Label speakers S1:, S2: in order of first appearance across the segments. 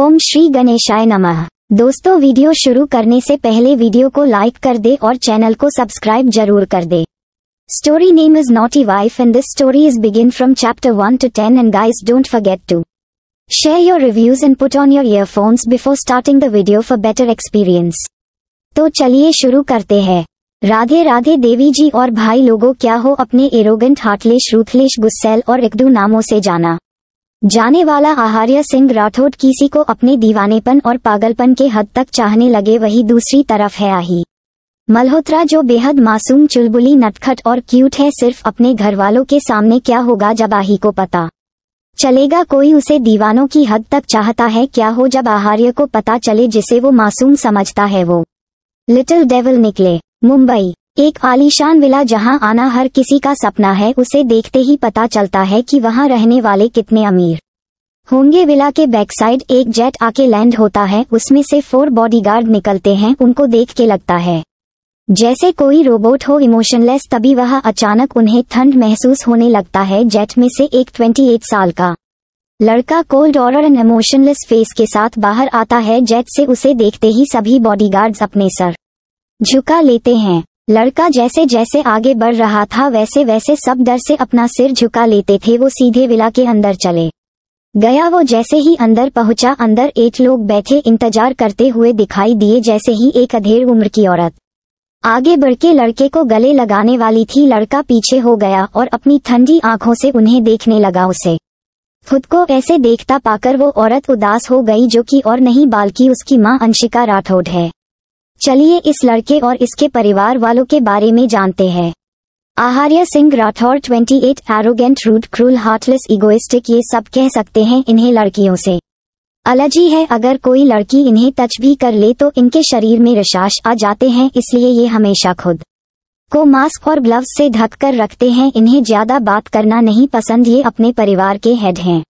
S1: ओम श्री गणेशाय नमः दोस्तों वीडियो शुरू करने से पहले वीडियो को लाइक कर दे और चैनल को सब्सक्राइब जरूर कर दे story name is E wife and this story is begin from chapter one to ten and guys don't forget to share your reviews and put on your earphones before starting the video for better experience तो चलिए शुरू करते हैं राधे राधे देवी जी और भाई लोगों क्या हो अपने एरोगेंट हार्टलेश रूथलेश गुस्सेल और एकडू नामों से जाना जाने वाला आहार्य सिंह राठौड़ किसी को अपने दीवानेपन और पागलपन के हद तक चाहने लगे वही दूसरी तरफ है आही मल्होत्रा जो बेहद मासूम चुलबुली नटखट और क्यूट है सिर्फ अपने घर वालों के सामने क्या होगा जब आही को पता चलेगा कोई उसे दीवानों की हद तक चाहता है क्या हो जब आहार्य को पता चले जिसे वो मासूम समझता है वो लिटिल डेविल निकले मुंबई एक आलीशान विला जहां आना हर किसी का सपना है उसे देखते ही पता चलता है कि वहां रहने वाले कितने अमीर होंगे विला के बैक साइड एक जेट आके लैंड होता है उसमें से फोर बॉडीगार्ड निकलते हैं उनको देख के लगता है जैसे कोई रोबोट हो इमोशनलेस तभी वह अचानक उन्हें ठंड महसूस होने लगता है जेट में से एक 28 साल का लड़का कोल्ड और एन इमोशनलेस फेस के साथ बाहर आता है जेट से उसे देखते ही सभी बॉडीगार्ड्स अपने सर झुका लेते हैं लड़का जैसे जैसे आगे बढ़ रहा था वैसे वैसे सब डर से अपना सिर झुका लेते थे वो सीधे विला के अंदर चले गया वो जैसे ही अंदर पहुंचा अंदर एक लोग बैठे इंतजार करते हुए दिखाई दिए जैसे ही एक अधेर उम्र की औरत आगे बढ़ के लड़के को गले लगाने वाली थी लड़का पीछे हो गया और अपनी ठंडी आंखों से उन्हें देखने लगा उसे खुद को ऐसे देखता पाकर वो औरत उदास हो गई जो कि और नहीं बाल्कि उसकी माँ अंशिका राठौड़ है चलिए इस लड़के और इसके परिवार वालों के बारे में जानते हैं Aaharya Singh Rathore 28 eight arrogant rude cruel heartless egoistic ये सब कह सकते हैं इन्हें लड़कियों से अलर्जी है अगर कोई लड़की इन्हें टच भी कर ले तो इनके शरीर में रिशाश आ जाते हैं इसलिए ये हमेशा खुद को मास्क और ग्लव्स से ढक कर रखते हैं इन्हें ज्यादा बात करना नहीं पसंद ये अपने परिवार के हेड हैं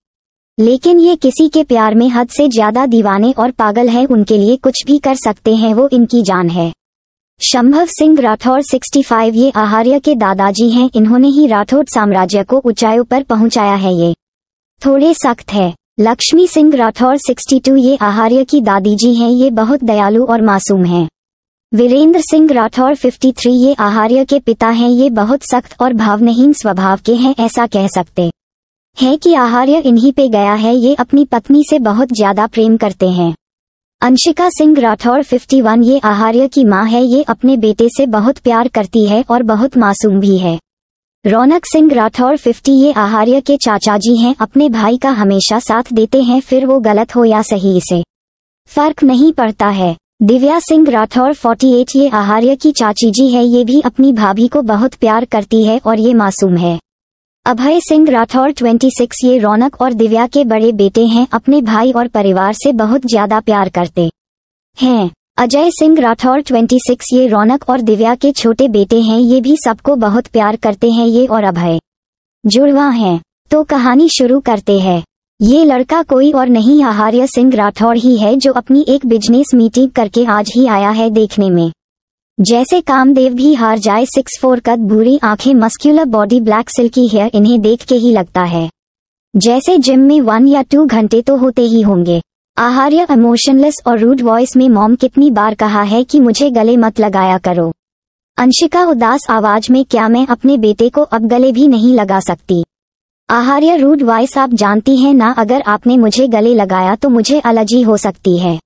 S1: लेकिन ये किसी के प्यार में हद से ज्यादा दीवाने और पागल हैं उनके लिए कुछ भी कर सकते हैं वो इनकी जान है शंभव सिंह राठौर 65 ये आहार्य के दादाजी हैं इन्होंने ही राठौर साम्राज्य को ऊंचाइयों पर पहुंचाया है ये थोड़े सख्त है लक्ष्मी सिंह राठौर 62 ये आहार्य की दादी जी हैं ये बहुत दयालु और मासूम हैं वीरेंद्र सिंह राठौर 53 ये आहार्य के पिता हैं ये बहुत सख्त और भावनहीन स्वभाव के हैं ऐसा कह सकते है कि आहार्य इन्हीं पे गया है ये अपनी पत्नी से बहुत ज्यादा प्रेम करते हैं अंशिका सिंह राठौर 51 ये आहार्य की माँ है ये अपने बेटे से बहुत प्यार करती है और बहुत मासूम भी है रौनक सिंह राठौर 50 ये आहार्य के चाचा जी हैं अपने भाई का हमेशा साथ देते हैं फिर वो गलत हो या सही इसे फर्क नहीं पड़ता है दिव्या सिंह राठौर 48 ये आहार्य की चाची जी है ये भी अपनी भाभी को बहुत प्यार करती है और ये मासूम है अभय सिंह राठौर 26 ये रौनक और दिव्या के बड़े बेटे हैं अपने भाई और परिवार से बहुत ज्यादा प्यार करते हैं अजय सिंह राठौर 26 ये रौनक और दिव्या के छोटे बेटे हैं ये भी सबको बहुत प्यार करते हैं ये और अभय जुड़वा हैं तो कहानी शुरू करते हैं ये लड़का कोई और नहीं आहार्य सिंह राठौर ही है जो अपनी एक बिजनेस मीटिंग करके आज ही आया है देखने में जैसे कामदेव भी हार जाए सिक्स फोर कद भूरी आंखें muscular body black silky hair इन्हें देख के ही लगता है जैसे जिम में वन या टू घंटे तो होते ही होंगे आहार्य इमोशनलेस और रूड वॉइस में मॉम कितनी बार कहा है कि मुझे गले मत लगाया करो अंशिका उदास आवाज में क्या मैं अपने बेटे को अब गले भी नहीं लगा सकती आहार्य रूड वॉइस आप जानती हैं ना अगर आपने मुझे गले लगाया तो मुझे एलर्जी हो सकती है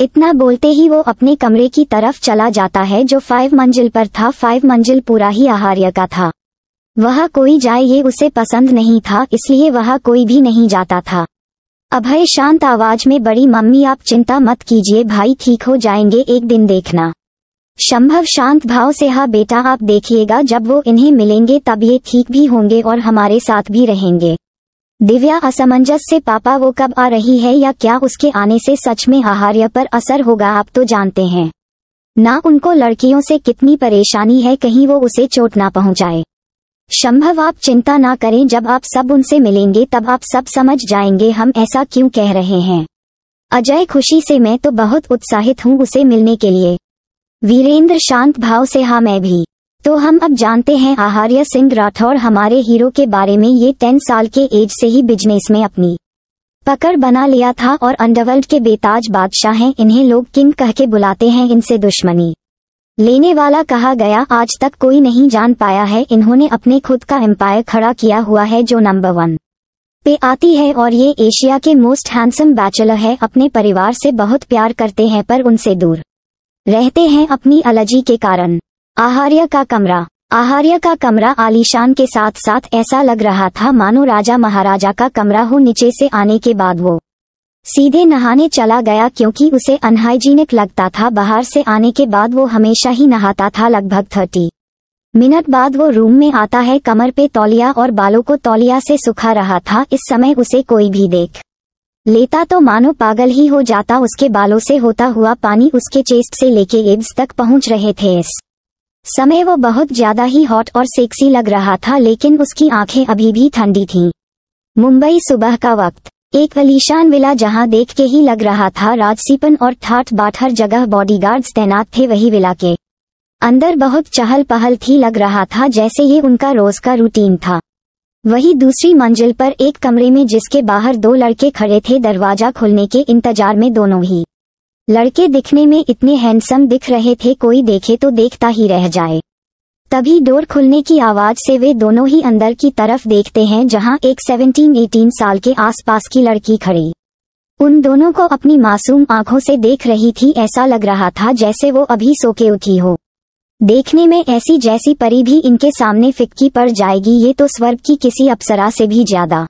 S1: इतना बोलते ही वो अपने कमरे की तरफ चला जाता है जो फाइव मंजिल पर था फाइव मंजिल पूरा ही आहार्य का था वह कोई जाए ये उसे पसंद नहीं था इसलिए वह कोई भी नहीं जाता था अभय शांत आवाज में बड़ी मम्मी आप चिंता मत कीजिए भाई ठीक हो जाएंगे एक दिन देखना शंभव शांत भाव से हा बेटा आप देखिएगा जब वो इन्हें मिलेंगे तब ये ठीक भी होंगे और हमारे साथ भी रहेंगे दिव्या असमंजस से पापा वो कब आ रही है या क्या उसके आने से सच में आहार्य पर असर होगा आप तो जानते हैं ना उनको लड़कियों से कितनी परेशानी है कहीं वो उसे चोट ना पहुंचाए संभव आप चिंता ना करें जब आप सब उनसे मिलेंगे तब आप सब समझ जाएंगे हम ऐसा क्यों कह रहे हैं अजय खुशी से मैं तो बहुत उत्साहित हूँ उसे मिलने के लिए वीरेंद्र शांत भाव से हाँ मैं भी तो हम अब जानते हैं आहार्य सिंह राठौर हमारे हीरो के बारे में ये टेन साल के एज से ही बिजनेस में अपनी पकड़ बना लिया था और अंडरवर्ल्ड के बेताज बादशाह हैं इन्हें लोग किंग कह के बुलाते हैं इनसे दुश्मनी लेने वाला कहा गया आज तक कोई नहीं जान पाया है इन्होंने अपने खुद का एम्पायर खड़ा किया हुआ है जो नंबर वन पे आती है और ये एशिया के मोस्ट हैंडसम बैचलर है अपने परिवार से बहुत प्यार करते हैं पर उनसे दूर रहते हैं अपनी एलर्जी के कारण आहार्य का कमरा आहार्य का कमरा आलीशान के साथ साथ ऐसा लग रहा था मानो राजा महाराजा का कमरा हो नीचे से आने के बाद वो सीधे नहाने चला गया क्योंकि उसे अनहाइजीनिक लगता था बाहर से आने के बाद वो हमेशा ही नहाता था लगभग थर्टी मिनट बाद वो रूम में आता है कमर पे तौलिया और बालों को तौलिया से सुखा रहा था इस समय उसे कोई भी देख लेता तो मानो पागल ही हो जाता उसके बालों से होता हुआ पानी उसके चेस्ट से लेके एब्स तक पहुंच रहे थे इस समय वो बहुत ज्यादा ही हॉट और सेक्सी लग रहा था लेकिन उसकी आंखें अभी भी ठंडी थीं। मुंबई सुबह का वक्त एक अलीशान विला जहां देख के ही लग रहा था राजसीपन और ठाठ बाठर जगह बॉडीगार्ड्स तैनात थे वही विला के अंदर बहुत चहल पहल थी लग रहा था जैसे ये उनका रोज का रूटीन था वही दूसरी मंजिल पर एक कमरे में जिसके बाहर दो लड़के खड़े थे दरवाजा खोलने के इंतजार में दोनों ही लड़के दिखने में इतने हैंडसम दिख रहे थे कोई देखे तो देखता ही रह जाए तभी डोर खुलने की आवाज से वे दोनों ही अंदर की तरफ देखते हैं जहां एक 17-18 साल के आसपास की लड़की खड़ी उन दोनों को अपनी मासूम आंखों से देख रही थी ऐसा लग रहा था जैसे वो अभी सोके उठी हो देखने में ऐसी जैसी परी भी इनके सामने फिक्की पड़ जाएगी ये तो स्वर्ग की किसी अप्सरा से भी ज्यादा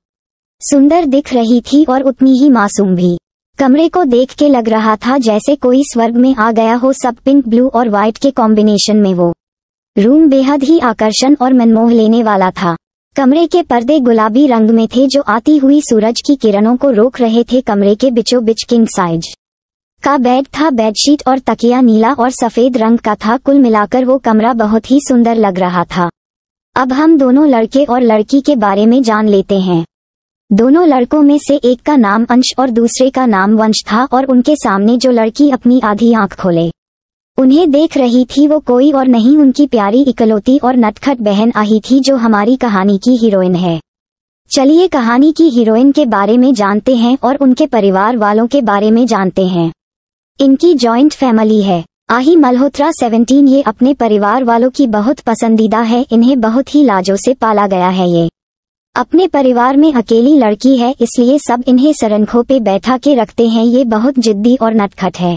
S1: सुंदर दिख रही थी और उतनी ही मासूम भी कमरे को देख के लग रहा था जैसे कोई स्वर्ग में आ गया हो सब पिंक ब्लू और व्हाइट के कॉम्बिनेशन में वो रूम बेहद ही आकर्षण और मनमोह लेने वाला था कमरे के पर्दे गुलाबी रंग में थे जो आती हुई सूरज की किरणों को रोक रहे थे कमरे के बिचो बिच किंग साइज का बेड था बेडशीट और तकिया नीला और सफेद रंग का था कुल मिलाकर वो कमरा बहुत ही सुंदर लग रहा था अब हम दोनों लड़के और लड़की के बारे में जान लेते हैं दोनों लड़कों में से एक का नाम अंश और दूसरे का नाम वंश था और उनके सामने जो लड़की अपनी आधी आंख खोले उन्हें देख रही थी वो कोई और नहीं उनकी प्यारी इकलौती और नटखट बहन आही थी जो हमारी कहानी की हीरोइन है चलिए कहानी की हीरोइन के बारे में जानते हैं और उनके परिवार वालों के बारे में जानते हैं इनकी ज्वाइंट फैमिली है आही मल्होत्रा 17 ये अपने परिवार वालों की बहुत पसंदीदा है इन्हें बहुत ही लाजों से पाला गया है ये अपने परिवार में अकेली लड़की है इसलिए सब इन्हें सरनखों पे बैठा के रखते हैं ये बहुत जिद्दी और नटखट है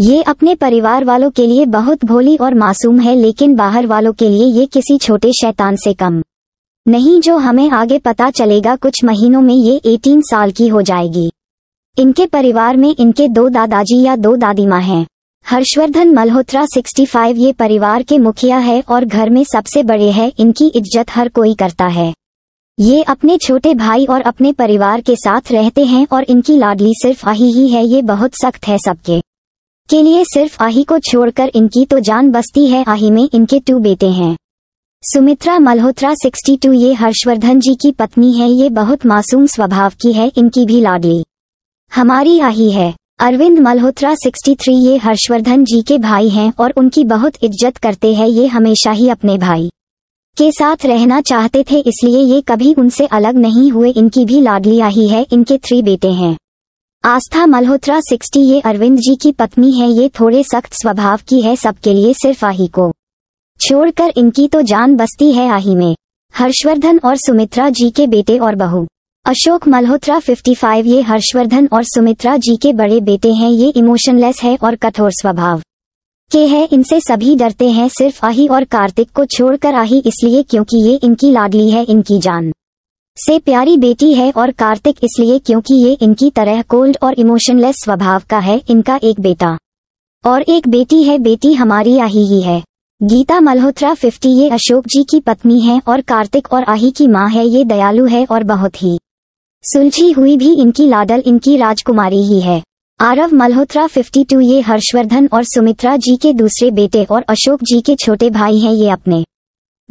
S1: ये अपने परिवार वालों के लिए बहुत भोली और मासूम है लेकिन बाहर वालों के लिए ये किसी छोटे शैतान से कम नहीं जो हमें आगे पता चलेगा कुछ महीनों में ये 18 साल की हो जाएगी इनके परिवार में इनके दो दादाजी या दो दादी माँ हैं हर्षवर्धन मल्होत्रा 65 ये परिवार के मुखिया है और घर में सबसे बड़े है इनकी इज्जत हर कोई करता है ये अपने छोटे भाई और अपने परिवार के साथ रहते हैं और इनकी लाडली सिर्फ आही ही है ये बहुत सख्त है सबके के लिए सिर्फ आही को छोड़कर इनकी तो जान बसती है आही में इनके टू बेटे हैं सुमित्रा मल्होत्रा 62 ये हर्षवर्धन जी की पत्नी है ये बहुत मासूम स्वभाव की है इनकी भी लाडली हमारी आही है अरविंद मल्होत्रा 63 ये हर्षवर्धन जी के भाई हैं और उनकी बहुत इज्जत करते हैं ये हमेशा ही अपने भाई के साथ रहना चाहते थे इसलिए ये कभी उनसे अलग नहीं हुए इनकी भी लाडलिया ही है इनके थ्री बेटे हैं आस्था मल्होत्रा सिक्सटी ये अरविंद जी की पत्नी है ये थोड़े सख्त स्वभाव की है सबके लिए सिर्फ आही को छोड़कर इनकी तो जान बसती है आही में हर्षवर्धन और सुमित्रा जी के बेटे और बहू अशोक मल्होत्रा 55 ये हर्षवर्धन और सुमित्रा जी के बड़े बेटे हैं ये इमोशनलेस है और कठोर स्वभाव के है इनसे सभी डरते हैं सिर्फ आही और कार्तिक को छोड़कर आही इसलिए क्योंकि ये इनकी लाडली है इनकी जान से प्यारी बेटी है और कार्तिक इसलिए क्योंकि ये इनकी तरह कोल्ड और इमोशनलेस स्वभाव का है इनका एक बेटा और एक बेटी है बेटी हमारी आही ही है गीता मल्होत्रा फिफ्टी ये अशोक जी की पत्नी है और कार्तिक और आही की माँ है ये दयालु है और बहुत ही सुलझी हुई भी इनकी लाडल इनकी राजकुमारी ही है आरव मल्होत्रा 52 ये हर्षवर्धन और सुमित्रा जी के दूसरे बेटे और अशोक जी के छोटे भाई हैं ये अपने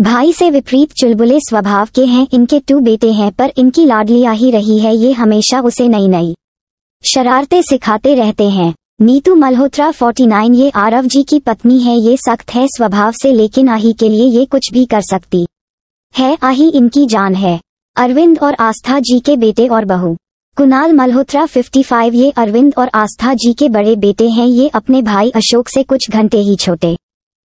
S1: भाई से विपरीत चुलबुले स्वभाव के हैं इनके टू बेटे हैं पर इनकी लाडलिया ही रही है ये हमेशा उसे नई नई शरारते सिखाते रहते हैं नीतू मल्होत्रा 49 ये आरव जी की पत्नी है ये सख्त है स्वभाव से लेकिन आही के लिए ये कुछ भी कर सकती है आही इनकी जान है अरविंद और आस्था जी के बेटे और बहू कुणाल मल्होत्रा 55 ये अरविंद और आस्था जी के बड़े बेटे हैं ये अपने भाई अशोक से कुछ घंटे ही छोटे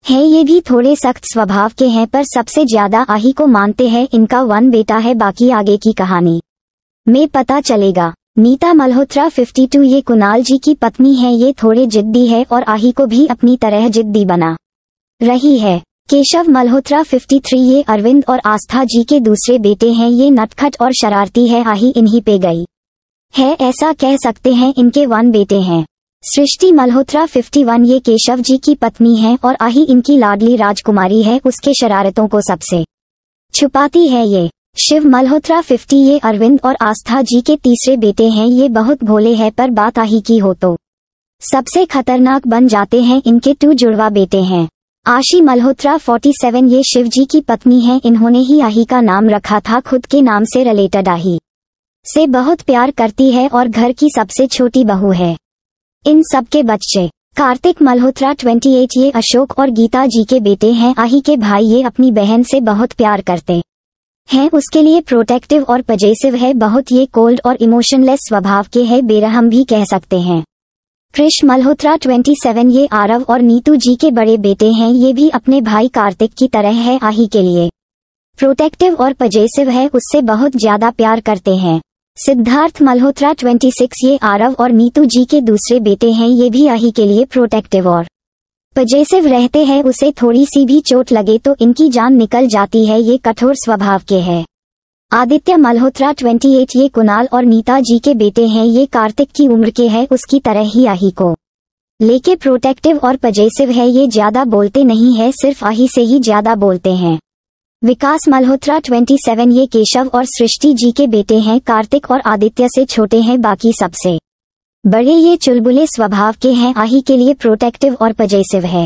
S1: हैं ये भी थोड़े सख्त स्वभाव के हैं पर सबसे ज्यादा आही को मानते हैं इनका वन बेटा है बाकी आगे की कहानी में पता चलेगा नीता मल्होत्रा 52 ये कुणाल जी की पत्नी है ये थोड़े जिद्दी है और आही को भी अपनी तरह जिद्दी बना रही है केशव मल्होत्रा 53 ये अरविंद और आस्था जी के दूसरे बेटे हैं ये नटखट और शरारती है आही इन्हीं पे गई है ऐसा कह सकते हैं इनके वन बेटे हैं सृष्टि मल्होत्रा 51 ये केशव जी की पत्नी है और आही इनकी लाडली राजकुमारी है उसके शरारतों को सबसे छुपाती है ये शिव मल्होत्रा 50 ये अरविंद और आस्था जी के तीसरे बेटे हैं ये बहुत भोले हैं पर बात आही की हो तो सबसे खतरनाक बन जाते हैं इनके टू जुड़वा बेटे हैं आशी मल्होत्रा 47 ये शिव जी की पत्नी है इन्होंने ही आही का नाम रखा था खुद के नाम से रिलेटेड आही से बहुत प्यार करती है और घर की सबसे छोटी बहू है इन सबके बच्चे कार्तिक मल्होत्रा 28 ये अशोक और गीता जी के बेटे हैं आही के भाई ये अपनी बहन से बहुत प्यार करते हैं उसके लिए प्रोटेक्टिव और पजेसिव है बहुत ये कोल्ड और इमोशनलेस स्वभाव के है बेरहम भी कह सकते हैं कृष मल्होत्रा 27 ये आरव और नीतू जी के बड़े बेटे हैं ये भी अपने भाई कार्तिक की तरह है आही के लिए प्रोटेक्टिव और पजेसिव है उससे बहुत ज्यादा प्यार करते हैं सिद्धार्थ मल्होत्रा 26 ये आरव और नीतू जी के दूसरे बेटे हैं ये भी आही के लिए प्रोटेक्टिव और पजेसिव रहते हैं उसे थोड़ी सी भी चोट लगे तो इनकी जान निकल जाती है ये कठोर स्वभाव के हैं आदित्य मल्होत्रा 28 ये कुणाल और नीता जी के बेटे हैं ये कार्तिक की उम्र के है उसकी तरह ही आही को लेके प्रोटेक्टिव और पजेसिव है ये ज्यादा बोलते नहीं है सिर्फ आही से ही ज्यादा बोलते हैं विकास मल्होत्रा 27 ये केशव और सृष्टि जी के बेटे हैं कार्तिक और आदित्य से छोटे हैं बाकी सबसे बड़े ये चुलबुले स्वभाव के हैं आही के लिए प्रोटेक्टिव और पजेसिव है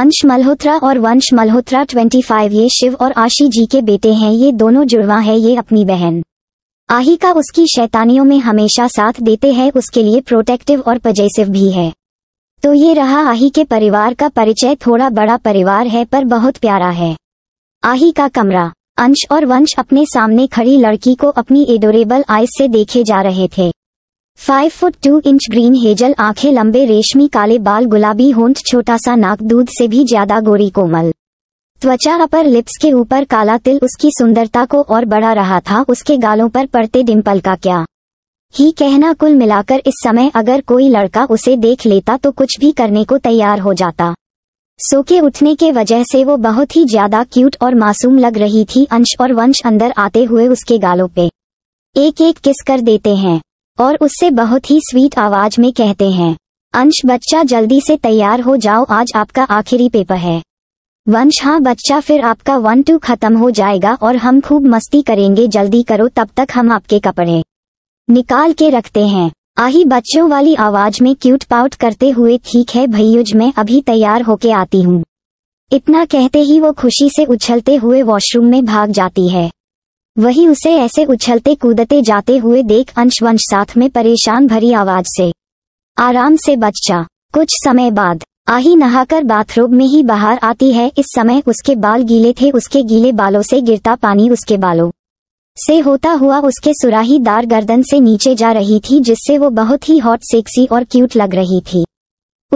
S1: अंश मल्होत्रा और वंश मल्होत्रा 25 ये शिव और आशी जी के बेटे हैं ये दोनों जुड़वा है ये अपनी बहन आही का उसकी शैतानियों में हमेशा साथ देते हैं उसके लिए प्रोटेक्टिव और पजेसिव भी है तो ये रहा आही के परिवार का परिचय थोड़ा बड़ा परिवार है पर बहुत प्यारा है आही का कमरा अंश और वंश अपने सामने खड़ी लड़की को अपनी एडोरेबल आईज से देखे जा रहे थे five foot two inch green hazel आंखें लंबे रेशमी काले बाल गुलाबी होंठ छोटा सा नाक दूध से भी ज्यादा गोरी कोमल त्वचा अपर लिप्स के ऊपर काला तिल उसकी सुंदरता को और बढ़ा रहा था उसके गालों पर पड़ते डिम्पल का क्या ही कहना कुल मिलाकर इस समय अगर कोई लड़का उसे देख लेता तो कुछ भी करने को तैयार हो जाता सो के उठने के वजह से वो बहुत ही ज्यादा क्यूट और मासूम लग रही थी अंश और वंश अंदर आते हुए उसके गालों पे एक एक किस कर देते हैं और उससे बहुत ही स्वीट आवाज में कहते हैं अंश बच्चा जल्दी से तैयार हो जाओ आज आपका आखिरी पेपर है वंश हाँ बच्चा फिर आपका वन टू खत्म हो जाएगा और हम खूब मस्ती करेंगे जल्दी करो तब तक हम आपके कपड़े निकाल के रखते हैं आही बच्चों वाली आवाज में क्यूट पाउट करते हुए ठीक है भैयुज मैं अभी तैयार होके आती हूँ इतना कहते ही वो खुशी से उछलते हुए वॉशरूम में भाग जाती है वही उसे ऐसे उछलते कूदते जाते हुए देख अंश वंश साथ में परेशान भरी आवाज से आराम से बच्चा कुछ समय बाद आही नहाकर बाथरूम में ही बाहर आती है इस समय उसके बाल गीले थे उसके गीले बालों से गिरता पानी उसके बालों से होता हुआ उसके सुराही दार गर्दन से नीचे जा रही थी जिससे वो बहुत ही हॉट सेक्सी और क्यूट लग रही थी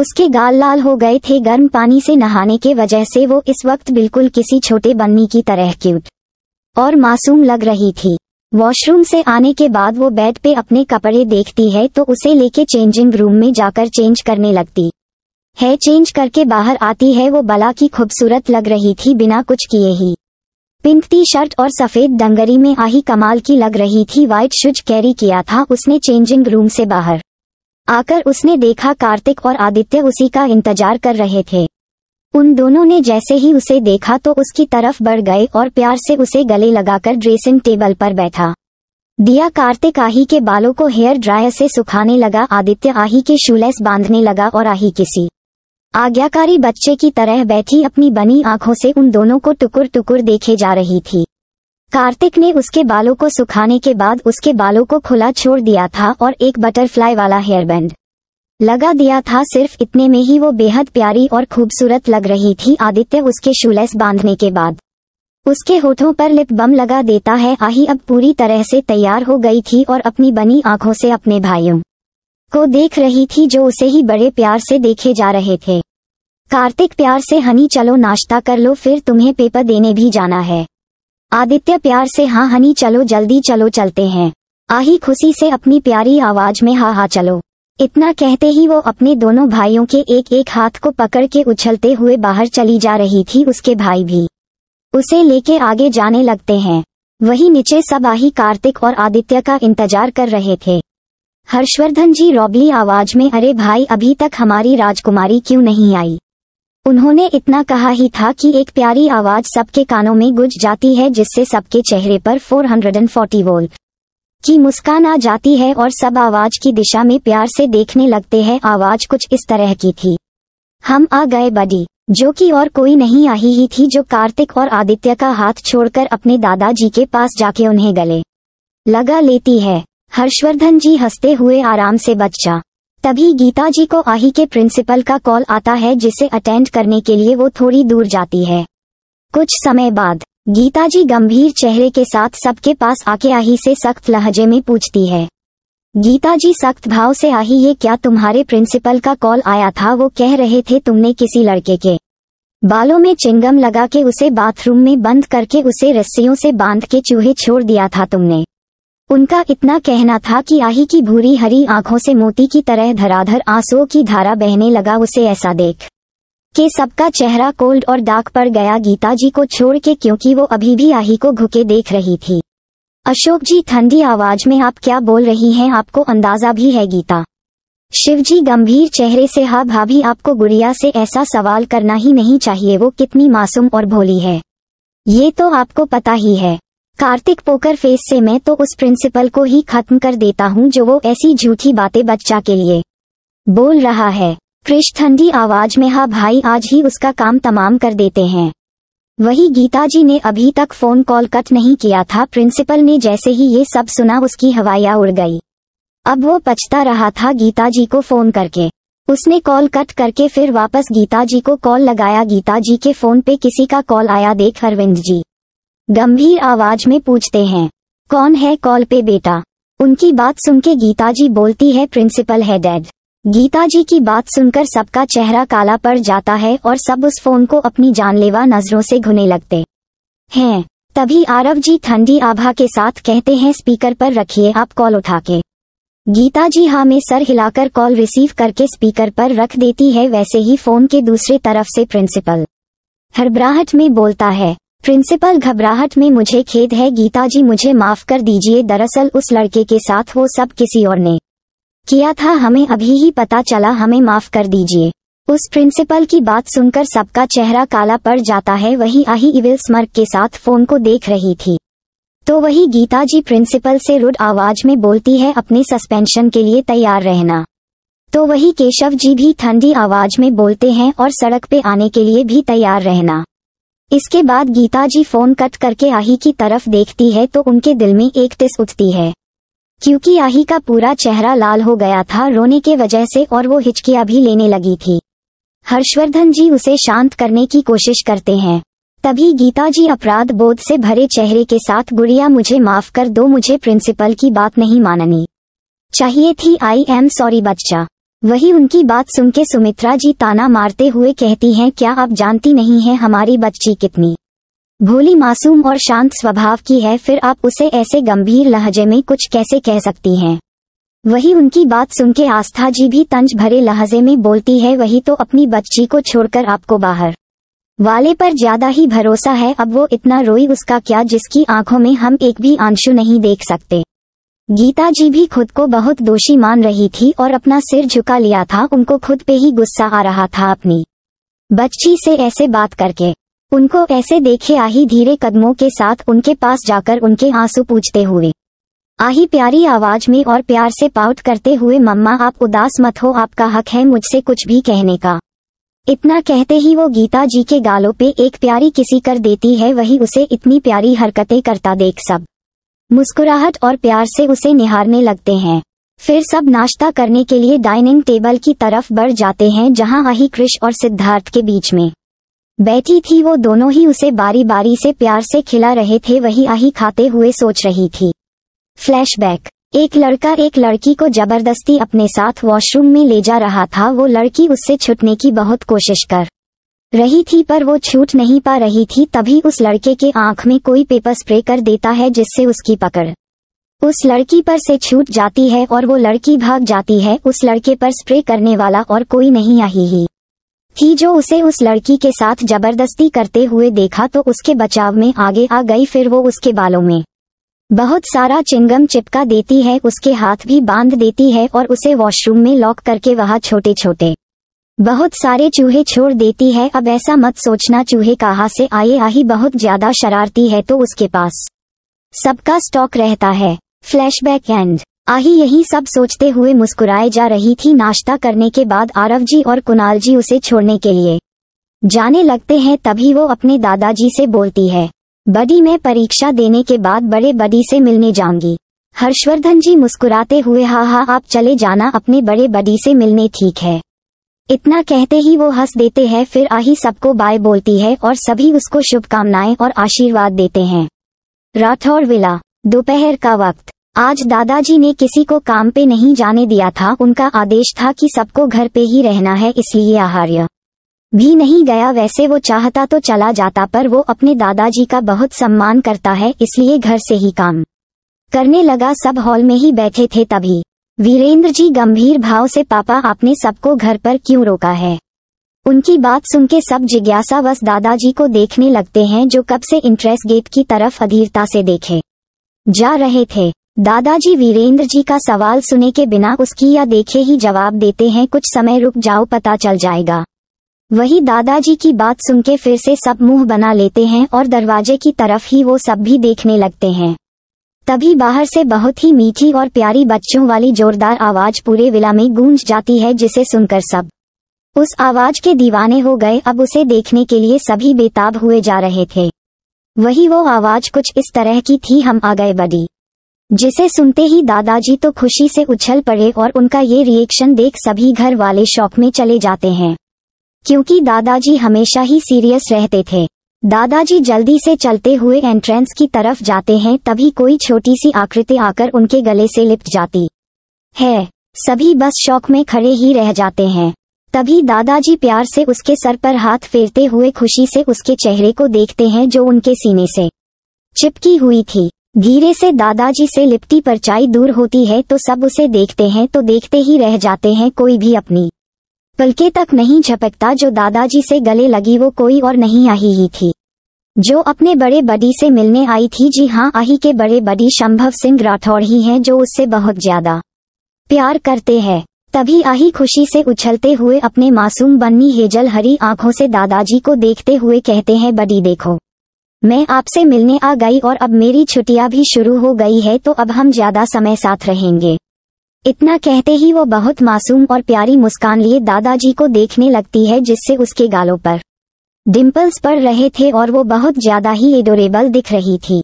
S1: उसके गाल लाल हो गए थे गर्म पानी से नहाने के वजह से वो इस वक्त बिल्कुल किसी छोटे बन्नी की तरह क्यूट और मासूम लग रही थी वॉशरूम से आने के बाद वो बेड पे अपने कपड़े देखती है तो उसे लेके चेंजिंग रूम में जाकर चेंज करने लगती है चेंज करके बाहर आती है वो बला की खूबसूरत लग रही थी बिना कुछ किए ही पिंक टी शर्ट और सफेद डंगरी में आही कमाल की लग रही थी व्हाइट शूज कैरी किया था उसने चेंजिंग रूम से बाहर आकर उसने देखा कार्तिक और आदित्य उसी का इंतजार कर रहे थे उन दोनों ने जैसे ही उसे देखा तो उसकी तरफ बढ़ गए और प्यार से उसे गले लगाकर ड्रेसिंग टेबल पर बैठा दिया कार्तिक आही के बालों को हेयर ड्रायर से सुखाने लगा आदित्य आही के शूलेस बांधने लगा और आही किसी आज्ञाकारी बच्चे की तरह बैठी अपनी बनी आंखों से उन दोनों को टुकुर टुकुर देखे जा रही थी कार्तिक ने उसके बालों को सुखाने के बाद उसके बालों को खुला छोड़ दिया था और एक बटरफ्लाई वाला हेयरबैंड लगा दिया था सिर्फ इतने में ही वो बेहद प्यारी और खूबसूरत लग रही थी आदित्य उसके शूलेस बांधने के बाद उसके होठों पर लिप बम लगा देता है आही अब पूरी तरह से तैयार हो गई थी और अपनी बनी आंखों से अपने भाइयों को देख रही थी जो उसे ही बड़े प्यार से देखे जा रहे थे कार्तिक प्यार से हनी चलो नाश्ता कर लो फिर तुम्हें पेपर देने भी जाना है आदित्य प्यार से हाँ हनी चलो जल्दी चलो चलते हैं आही खुशी से अपनी प्यारी आवाज में हा हा चलो इतना कहते ही वो अपने दोनों भाइयों के एक एक हाथ को पकड़ के उछलते हुए बाहर चली जा रही थी उसके भाई भी उसे लेके आगे जाने लगते हैं वही नीचे सब आही कार्तिक और आदित्य का इंतजार कर रहे थे हर्षवर्धन जी रॉबली आवाज में अरे भाई अभी तक हमारी राजकुमारी क्यों नहीं आई उन्होंने इतना कहा ही था कि एक प्यारी आवाज सबके कानों में गुज जाती है जिससे सबके चेहरे पर 440 वोल्ट की मुस्कान आ जाती है और सब आवाज की दिशा में प्यार से देखने लगते हैं आवाज कुछ इस तरह की थी हम आ गए बडी जो कि और कोई नहीं आई ही थी जो कार्तिक और आदित्य का हाथ छोड़कर अपने दादाजी के पास जाके उन्हें गले लगा लेती है हर्षवर्धन जी हंसते हुए आराम से बच जा तभी गीता जी को आही के प्रिंसिपल का कॉल आता है जिसे अटेंड करने के लिए वो थोड़ी दूर जाती है कुछ समय बाद गीता जी गंभीर चेहरे के साथ सबके पास आके आही से सख्त लहजे में पूछती है गीता जी सख्त भाव से आही ये क्या तुम्हारे प्रिंसिपल का कॉल आया था वो कह रहे थे तुमने किसी लड़के के बालों में चिंगम लगा के उसे बाथरूम में बंद करके उसे रस्सियों से बांध के चूहे छोड़ दिया था तुमने उनका इतना कहना था कि आही की भूरी हरी आंखों से मोती की तरह धराधर आंसुओं की धारा बहने लगा उसे ऐसा देख के सबका चेहरा कोल्ड और डाक पड़ गया गीता जी को छोड़ के क्योंकि वो अभी भी आही को घुके देख रही थी अशोक जी ठंडी आवाज में आप क्या बोल रही हैं आपको अंदाजा भी है गीता शिवजी गंभीर चेहरे से हा भाभी आपको गुड़िया से ऐसा सवाल करना ही नहीं चाहिए वो कितनी मासूम और भोली है ये तो आपको पता ही है कार्तिक पोकर फेस से मैं तो उस प्रिंसिपल को ही खत्म कर देता हूँ जो वो ऐसी झूठी बातें बच्चा के लिए बोल रहा है क्रिश ठंडी आवाज में हा भाई आज ही उसका काम तमाम कर देते हैं वही गीता जी ने अभी तक फोन कॉल कट नहीं किया था प्रिंसिपल ने जैसे ही ये सब सुना उसकी हवाया उड़ गई अब वो पछता रहा था गीता जी को फोन करके उसने कॉल कट करके फिर वापस गीता जी को कॉल लगाया गीता जी के फोन पे किसी का कॉल आया देख अरविंद जी गंभीर आवाज में पूछते हैं कौन है कॉल पे बेटा उनकी बात सुन के गीताजी बोलती है प्रिंसिपल है डैड गीताजी की बात सुनकर सबका चेहरा काला पड़ जाता है और सब उस फोन को अपनी जानलेवा नजरों से घुने लगते हैं तभी आरव जी ठंडी आभा के साथ कहते हैं स्पीकर पर रखिए आप कॉल उठा के गीता जी हाँ में सर हिलाकर कॉल रिसीव करके स्पीकर पर रख देती है वैसे ही फोन के दूसरे तरफ से प्रिंसिपल हरब्राहट में बोलता है प्रिंसिपल घबराहट में मुझे खेद है गीता जी मुझे माफ कर दीजिए दरअसल उस लड़के के साथ वो सब किसी और ने किया था हमें अभी ही पता चला हमें माफ कर दीजिए उस प्रिंसिपल की बात सुनकर सबका चेहरा काला पड़ जाता है वही आही इविल स्मर्क के साथ फोन को देख रही थी तो वही गीता जी प्रिंसिपल से रुड आवाज में बोलती है अपने सस्पेंशन के लिए तैयार रहना तो वही केशव जी भी ठंडी आवाज में बोलते हैं और सड़क पे आने के लिए भी तैयार रहना इसके बाद गीता जी फोन कट करके आही की तरफ देखती है तो उनके दिल में एक टिस उठती है क्योंकि आही का पूरा चेहरा लाल हो गया था रोने के वजह से और वो हिचकिया भी लेने लगी थी हर्षवर्धन जी उसे शांत करने की कोशिश करते हैं तभी गीता जी अपराध बोध से भरे चेहरे के साथ गुड़िया मुझे माफ कर दो मुझे प्रिंसिपल की बात नहीं माननी चाहिए थी आई एम सॉरी बच्चा वही उनकी बात सुन के सुमित्रा जी ताना मारते हुए कहती हैं क्या आप जानती नहीं है हमारी बच्ची कितनी भोली मासूम और शांत स्वभाव की है फिर आप उसे ऐसे गंभीर लहजे में कुछ कैसे कह सकती हैं वही उनकी बात सुन के आस्था जी भी तंज भरे लहजे में बोलती है वही तो अपनी बच्ची को छोड़कर आपको बाहर वाले पर ज्यादा ही भरोसा है अब वो इतना रोई उसका क्या जिसकी आंखों में हम एक भी आंशु नहीं देख सकते गीता जी भी खुद को बहुत दोषी मान रही थी और अपना सिर झुका लिया था उनको खुद पे ही गुस्सा आ रहा था अपनी बच्ची से ऐसे बात करके उनको ऐसे देखे आही धीरे कदमों के साथ उनके पास जाकर उनके आंसू पूछते हुए आही प्यारी आवाज में और प्यार से पाउट करते हुए मम्मा आप उदास मत हो आपका हक है मुझसे कुछ भी कहने का इतना कहते ही वो गीता जी के गालों पे एक प्यारी किसी कर देती है वही उसे इतनी प्यारी हरकतें करता देख सब मुस्कुराहट और प्यार से उसे निहारने लगते हैं फिर सब नाश्ता करने के लिए डाइनिंग टेबल की तरफ बढ़ जाते हैं जहां वही कृष और सिद्धार्थ के बीच में बैठी थी वो दोनों ही उसे बारी बारी से प्यार से खिला रहे थे वही आही खाते हुए सोच रही थी फ्लैशबैक एक लड़का एक लड़की को जबरदस्ती अपने साथ वॉशरूम में ले जा रहा था वो लड़की उससे छुटने की बहुत कोशिश कर रही थी पर वो छूट नहीं पा रही थी तभी उस लड़के के आंख में कोई पेपर स्प्रे कर देता है जिससे उसकी पकड़ उस लड़की पर से छूट जाती है और वो लड़की भाग जाती है उस लड़के पर स्प्रे करने वाला और कोई नहीं आई ही थी जो उसे उस लड़की के साथ जबरदस्ती करते हुए देखा तो उसके बचाव में आगे आ गई फिर वो उसके बालों में बहुत सारा चिंगम चिपका देती है उसके हाथ भी बांध देती है और उसे वॉशरूम में लॉक करके वहाँ छोटे छोटे बहुत सारे चूहे छोड़ देती है अब ऐसा मत सोचना चूहे कहा से आए आही बहुत ज्यादा शरारती है तो उसके पास सबका स्टॉक रहता है फ्लैशबैक एंड आही यही सब सोचते हुए मुस्कुराए जा रही थी नाश्ता करने के बाद आरव जी और कुणाल जी उसे छोड़ने के लिए जाने लगते हैं तभी वो अपने दादाजी से बोलती है बडी मैं परीक्षा देने के बाद बड़े बडी से मिलने जाऊंगी हर्षवर्धन जी मुस्कुराते हुए हा हा आप चले जाना अपने बड़े बडी से मिलने ठीक है इतना कहते ही वो हंस देते हैं फिर आही सबको बाय बोलती है और सभी उसको शुभकामनाएं और आशीर्वाद देते हैं राठौर विला दोपहर का वक्त आज दादाजी ने किसी को काम पे नहीं जाने दिया था उनका आदेश था कि सबको घर पे ही रहना है इसलिए आहार्य भी नहीं गया वैसे वो चाहता तो चला जाता पर वो अपने दादाजी का बहुत सम्मान करता है इसलिए घर से ही काम करने लगा सब हॉल में ही बैठे थे तभी वीरेंद्र जी गंभीर भाव से पापा आपने सबको घर पर क्यों रोका है उनकी बात सुन के सब बस दादाजी को देखने लगते हैं जो कब से इंटरेस्ट गेट की तरफ अधीरता से देखे जा रहे थे दादाजी वीरेंद्र जी का सवाल सुने के बिना उसकी या देखे ही जवाब देते हैं कुछ समय रुक जाओ पता चल जाएगा वही दादाजी की बात सुन के फिर से सब मुंह बना लेते हैं और दरवाजे की तरफ ही वो सब भी देखने लगते हैं तभी बाहर से बहुत ही मीठी और प्यारी बच्चों वाली जोरदार आवाज पूरे विला में गूंज जाती है जिसे सुनकर सब उस आवाज के दीवाने हो गए अब उसे देखने के लिए सभी बेताब हुए जा रहे थे वही वो आवाज कुछ इस तरह की थी हम आ गए बडी जिसे सुनते ही दादाजी तो खुशी से उछल पड़े और उनका ये रिएक्शन देख सभी घर वाले शौक में चले जाते हैं क्योंकि दादाजी हमेशा ही सीरियस रहते थे दादाजी जल्दी से चलते हुए एंट्रेंस की तरफ जाते हैं तभी कोई छोटी सी आकृति आकर उनके गले से लिपट जाती है सभी बस शौक में खड़े ही रह जाते हैं तभी दादाजी प्यार से उसके सर पर हाथ फेरते हुए खुशी से उसके चेहरे को देखते हैं जो उनके सीने से चिपकी हुई थी धीरे से दादाजी से लिपटी परचाई दूर होती है तो सब उसे देखते हैं तो देखते ही रह जाते हैं कोई भी अपनी पलके तक नहीं झपकता जो दादाजी से गले लगी वो कोई और नहीं आही ही थी जो अपने बड़े बडी से मिलने आई थी जी हाँ आही के बड़े बडी शंभव सिंह राठौड़ ही हैं जो उससे बहुत ज्यादा प्यार करते हैं तभी आही खुशी से उछलते हुए अपने मासूम बन्नी हेजल हरी आंखों से दादाजी को देखते हुए कहते हैं बडी देखो मैं आपसे मिलने आ गई और अब मेरी छुट्टियां भी शुरू हो गई है तो अब हम ज्यादा समय साथ रहेंगे इतना कहते ही वो बहुत मासूम और प्यारी मुस्कान लिए दादाजी को देखने लगती है जिससे उसके गालों पर डिम्पल्स पड़ रहे थे और वो बहुत ज्यादा ही एडोरेबल दिख रही थी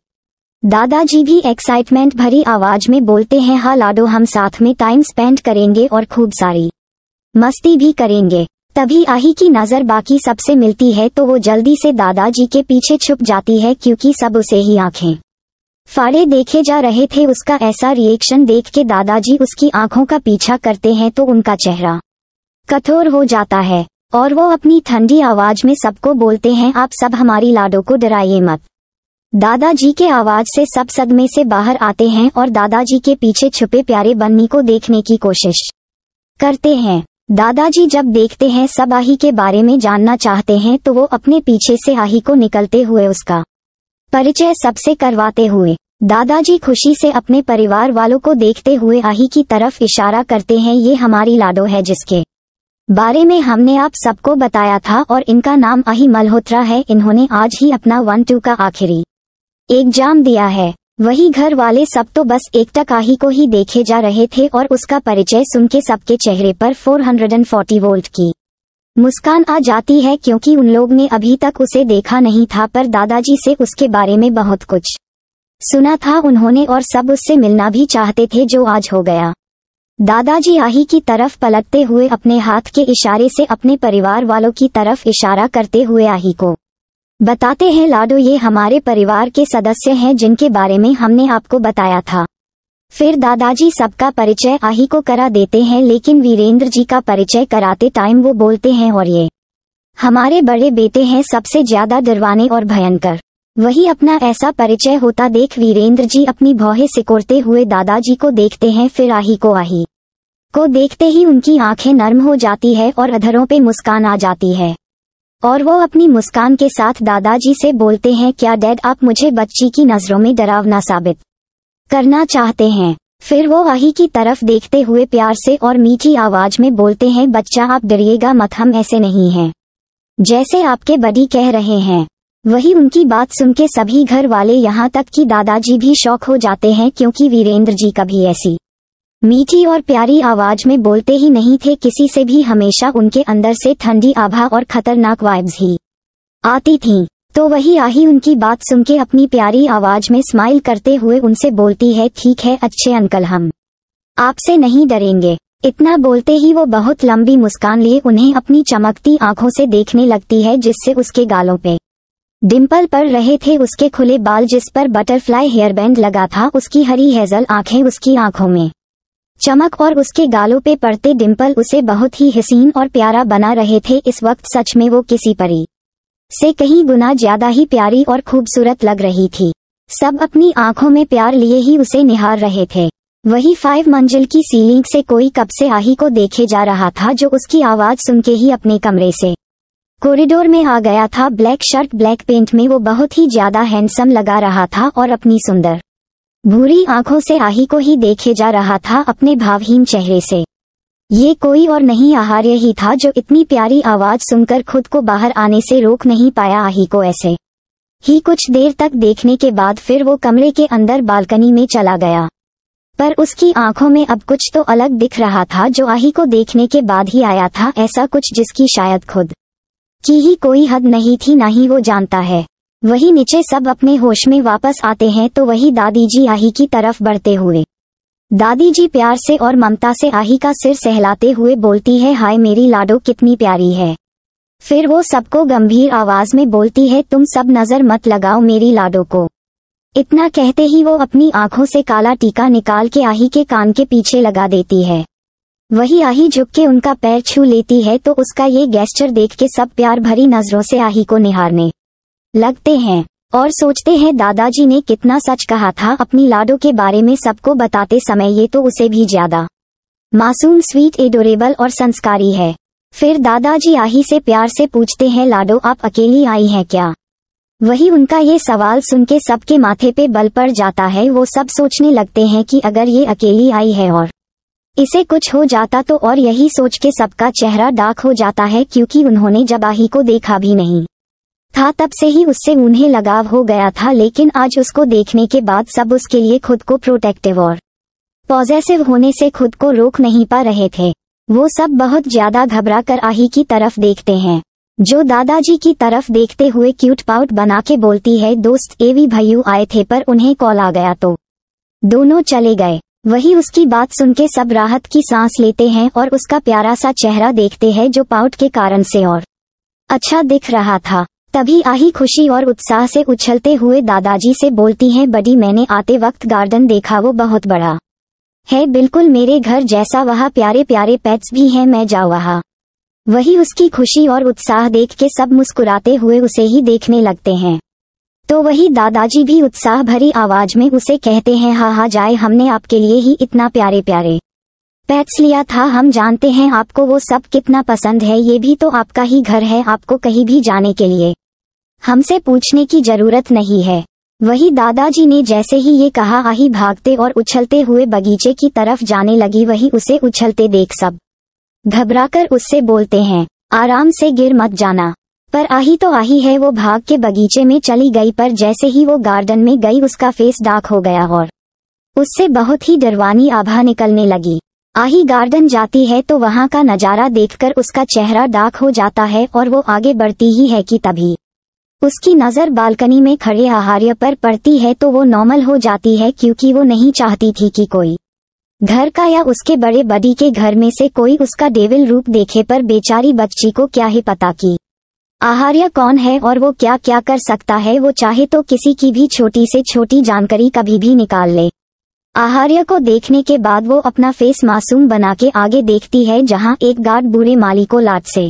S1: दादाजी भी एक्साइटमेंट भरी आवाज में बोलते हैं हा लाडो हम साथ में टाइम स्पेंड करेंगे और खूब सारी मस्ती भी करेंगे तभी आही की नज़र बाकी सबसे मिलती है तो वो जल्दी से दादाजी के पीछे छुप जाती है क्योंकि सब उसे ही आंखें फाड़े देखे जा रहे थे उसका ऐसा रिएक्शन देख के दादाजी उसकी आंखों का पीछा करते हैं तो उनका चेहरा कठोर हो जाता है और वो अपनी ठंडी आवाज में सबको बोलते हैं आप सब हमारी लाडो को डराइए मत दादाजी के आवाज से सब सदमे से बाहर आते हैं और दादाजी के पीछे छुपे प्यारे बन्नी को देखने की कोशिश करते हैं दादाजी जब देखते हैं सब आही के बारे में जानना चाहते हैं तो वो अपने पीछे से आही को निकलते हुए उसका परिचय सबसे करवाते हुए दादाजी खुशी से अपने परिवार वालों को देखते हुए आही की तरफ इशारा करते हैं ये हमारी लाडो है जिसके बारे में हमने आप सबको बताया था और इनका नाम आही मल्होत्रा है इन्होंने आज ही अपना वन टू का आखिरी एग्जाम दिया है वही घर वाले सब तो बस एक तक आही को ही देखे जा रहे थे और उसका परिचय सुन के सबके चेहरे पर 440 वोल्ट की मुस्कान आ जाती है क्योंकि उन लोग ने अभी तक उसे देखा नहीं था पर दादाजी से उसके बारे में बहुत कुछ सुना था उन्होंने और सब उससे मिलना भी चाहते थे जो आज हो गया दादाजी आही की तरफ पलटते हुए अपने हाथ के इशारे से अपने परिवार वालों की तरफ इशारा करते हुए आही को बताते हैं लाडो ये हमारे परिवार के सदस्य हैं जिनके बारे में हमने आपको बताया था फिर दादाजी सबका परिचय आही को करा देते हैं लेकिन वीरेंद्र जी का परिचय कराते टाइम वो बोलते हैं और ये हमारे बड़े बेटे हैं सबसे ज्यादा दरवाने और भयंकर वही अपना ऐसा परिचय होता देख वीरेंद्र जी अपनी भौहे सिकोड़ते हुए दादाजी को देखते हैं फिर आही को आही को देखते ही उनकी आंखें नर्म हो जाती है और अधरों पे मुस्कान आ जाती है और वो अपनी मुस्कान के साथ दादाजी से बोलते हैं क्या डैड आप मुझे बच्ची की नज़रों में डरावना साबित करना चाहते हैं फिर वो वही की तरफ देखते हुए प्यार से और मीठी आवाज में बोलते हैं बच्चा आप डरिएगा मत हम ऐसे नहीं हैं जैसे आपके बड़ी कह रहे हैं वही उनकी बात सुन के सभी घर वाले यहाँ तक कि दादाजी भी शौक हो जाते हैं क्योंकि वीरेंद्र जी कभी ऐसी मीठी और प्यारी आवाज में बोलते ही नहीं थे किसी से भी हमेशा उनके अंदर से ठंडी आभा और खतरनाक वाइब्स ही आती थी तो वही आही उनकी बात सुन के अपनी प्यारी आवाज में स्माइल करते हुए उनसे बोलती है ठीक है अच्छे अंकल हम आपसे नहीं डरेंगे इतना बोलते ही वो बहुत लंबी मुस्कान लिए उन्हें अपनी चमकती आंखों से देखने लगती है जिससे उसके गालों पे डिम्पल पड़ रहे थे उसके खुले बाल जिस पर बटरफ्लाई हेयरबैंड लगा था उसकी हरी हेजल आंखें उसकी आंखों में चमक और उसके गालों पे पड़ते डिम्पल उसे बहुत ही हसीन और प्यारा बना रहे थे इस वक्त सच में वो किसी परी से कहीं गुना ज्यादा ही प्यारी और खूबसूरत लग रही थी सब अपनी आंखों में प्यार लिए ही उसे निहार रहे थे वही फाइव मंजिल की सीलिंग से कोई कब से आही को देखे जा रहा था जो उसकी आवाज सुन के ही अपने कमरे से कॉरिडोर में आ गया था ब्लैक शर्ट ब्लैक पेंट में वो बहुत ही ज्यादा हैंडसम लगा रहा था और अपनी सुंदर भूरी आंखों से आही को ही देखे जा रहा था अपने भावहीन चेहरे से ये कोई और नहीं आहार्य ही था जो इतनी प्यारी आवाज सुनकर खुद को बाहर आने से रोक नहीं पाया आही को ऐसे ही कुछ देर तक देखने के बाद फिर वो कमरे के अंदर बालकनी में चला गया पर उसकी आंखों में अब कुछ तो अलग दिख रहा था जो आही को देखने के बाद ही आया था ऐसा कुछ जिसकी शायद खुद की ही कोई हद नहीं थी ना ही वो जानता है वही नीचे सब अपने होश में वापस आते हैं तो वही दादी जी आही की तरफ बढ़ते हुए दादी जी प्यार से और ममता से आही का सिर सहलाते हुए बोलती है हाय मेरी लाडो कितनी प्यारी है फिर वो सबको गंभीर आवाज में बोलती है तुम सब नजर मत लगाओ मेरी लाडो को इतना कहते ही वो अपनी आंखों से काला टीका निकाल के आही के कान के पीछे लगा देती है वही आही झुक के उनका पैर छू लेती है तो उसका ये गेस्टर देख के सब प्यार भरी नजरों से आही को निहारने लगते हैं और सोचते हैं दादाजी ने कितना सच कहा था अपनी लाडो के बारे में सबको बताते समय ये तो उसे भी ज्यादा मासूम स्वीट एडोरेबल और संस्कारी है फिर दादाजी आही से प्यार से पूछते हैं लाडो आप अकेली आई हैं क्या वही उनका ये सवाल सुन के सबके माथे पे बल पड़ जाता है वो सब सोचने लगते हैं कि अगर ये अकेली आई है और इसे कुछ हो जाता तो और यही सोच के सबका चेहरा डाक हो जाता है क्योंकि उन्होंने जब आही को देखा भी नहीं था तब से ही उससे उन्हें लगाव हो गया था लेकिन आज उसको देखने के बाद सब उसके लिए खुद को प्रोटेक्टिव और पॉजिटिव होने से खुद को रोक नहीं पा रहे थे वो सब बहुत ज्यादा घबरा कर आही की तरफ देखते हैं जो दादाजी की तरफ देखते हुए क्यूट पाउट बना के बोलती है दोस्त एवी भैयू आए थे पर उन्हें कॉल आ गया तो दोनों चले गए वही उसकी बात सुन के सब राहत की सांस लेते हैं और उसका प्यारा सा चेहरा देखते हैं जो पाउट के कारण से और अच्छा दिख रहा था तभी आही खुशी और उत्साह से उछलते हुए दादाजी से बोलती हैं बड़ी मैंने आते वक्त गार्डन देखा वो बहुत बड़ा है बिल्कुल मेरे घर जैसा वहाँ प्यारे प्यारे पेट्स भी हैं मैं जाओ वहाँ वही उसकी खुशी और उत्साह देख के सब मुस्कुराते हुए उसे ही देखने लगते हैं तो वही दादाजी भी उत्साह भरी आवाज में उसे कहते हैं हा हा जाए हमने आपके लिए ही इतना प्यारे प्यारे पैट्स लिया था हम जानते हैं आपको वो सब कितना पसंद है ये भी तो आपका ही घर है आपको कहीं भी जाने के लिए हमसे पूछने की जरूरत नहीं है वही दादाजी ने जैसे ही ये कहा आही भागते और उछलते हुए बगीचे की तरफ जाने लगी वही उसे उछलते देख सब घबराकर उससे बोलते हैं आराम से गिर मत जाना पर आही तो आही है वो भाग के बगीचे में चली गई पर जैसे ही वो गार्डन में गई उसका फेस डार्क हो गया और उससे बहुत ही डरवानी आभा निकलने लगी आही गार्डन जाती है तो वहाँ का नज़ारा देखकर उसका चेहरा डाक हो जाता है और वो आगे बढ़ती ही है कि तभी उसकी नज़र बालकनी में खड़े आहार्य पर पड़ती है तो वो नॉर्मल हो जाती है क्योंकि वो नहीं चाहती थी कि कोई घर का या उसके बड़े बडी के घर में से कोई उसका डेविल रूप देखे पर बेचारी बच्ची को क्या ही पता की आहार्य कौन है और वो क्या क्या कर सकता है वो चाहे तो किसी की भी छोटी से छोटी जानकारी कभी भी निकाल ले आहार्य को देखने के बाद वो अपना फेस मासूम बना के आगे देखती है जहां एक गार्ड बूढ़े माली को लात से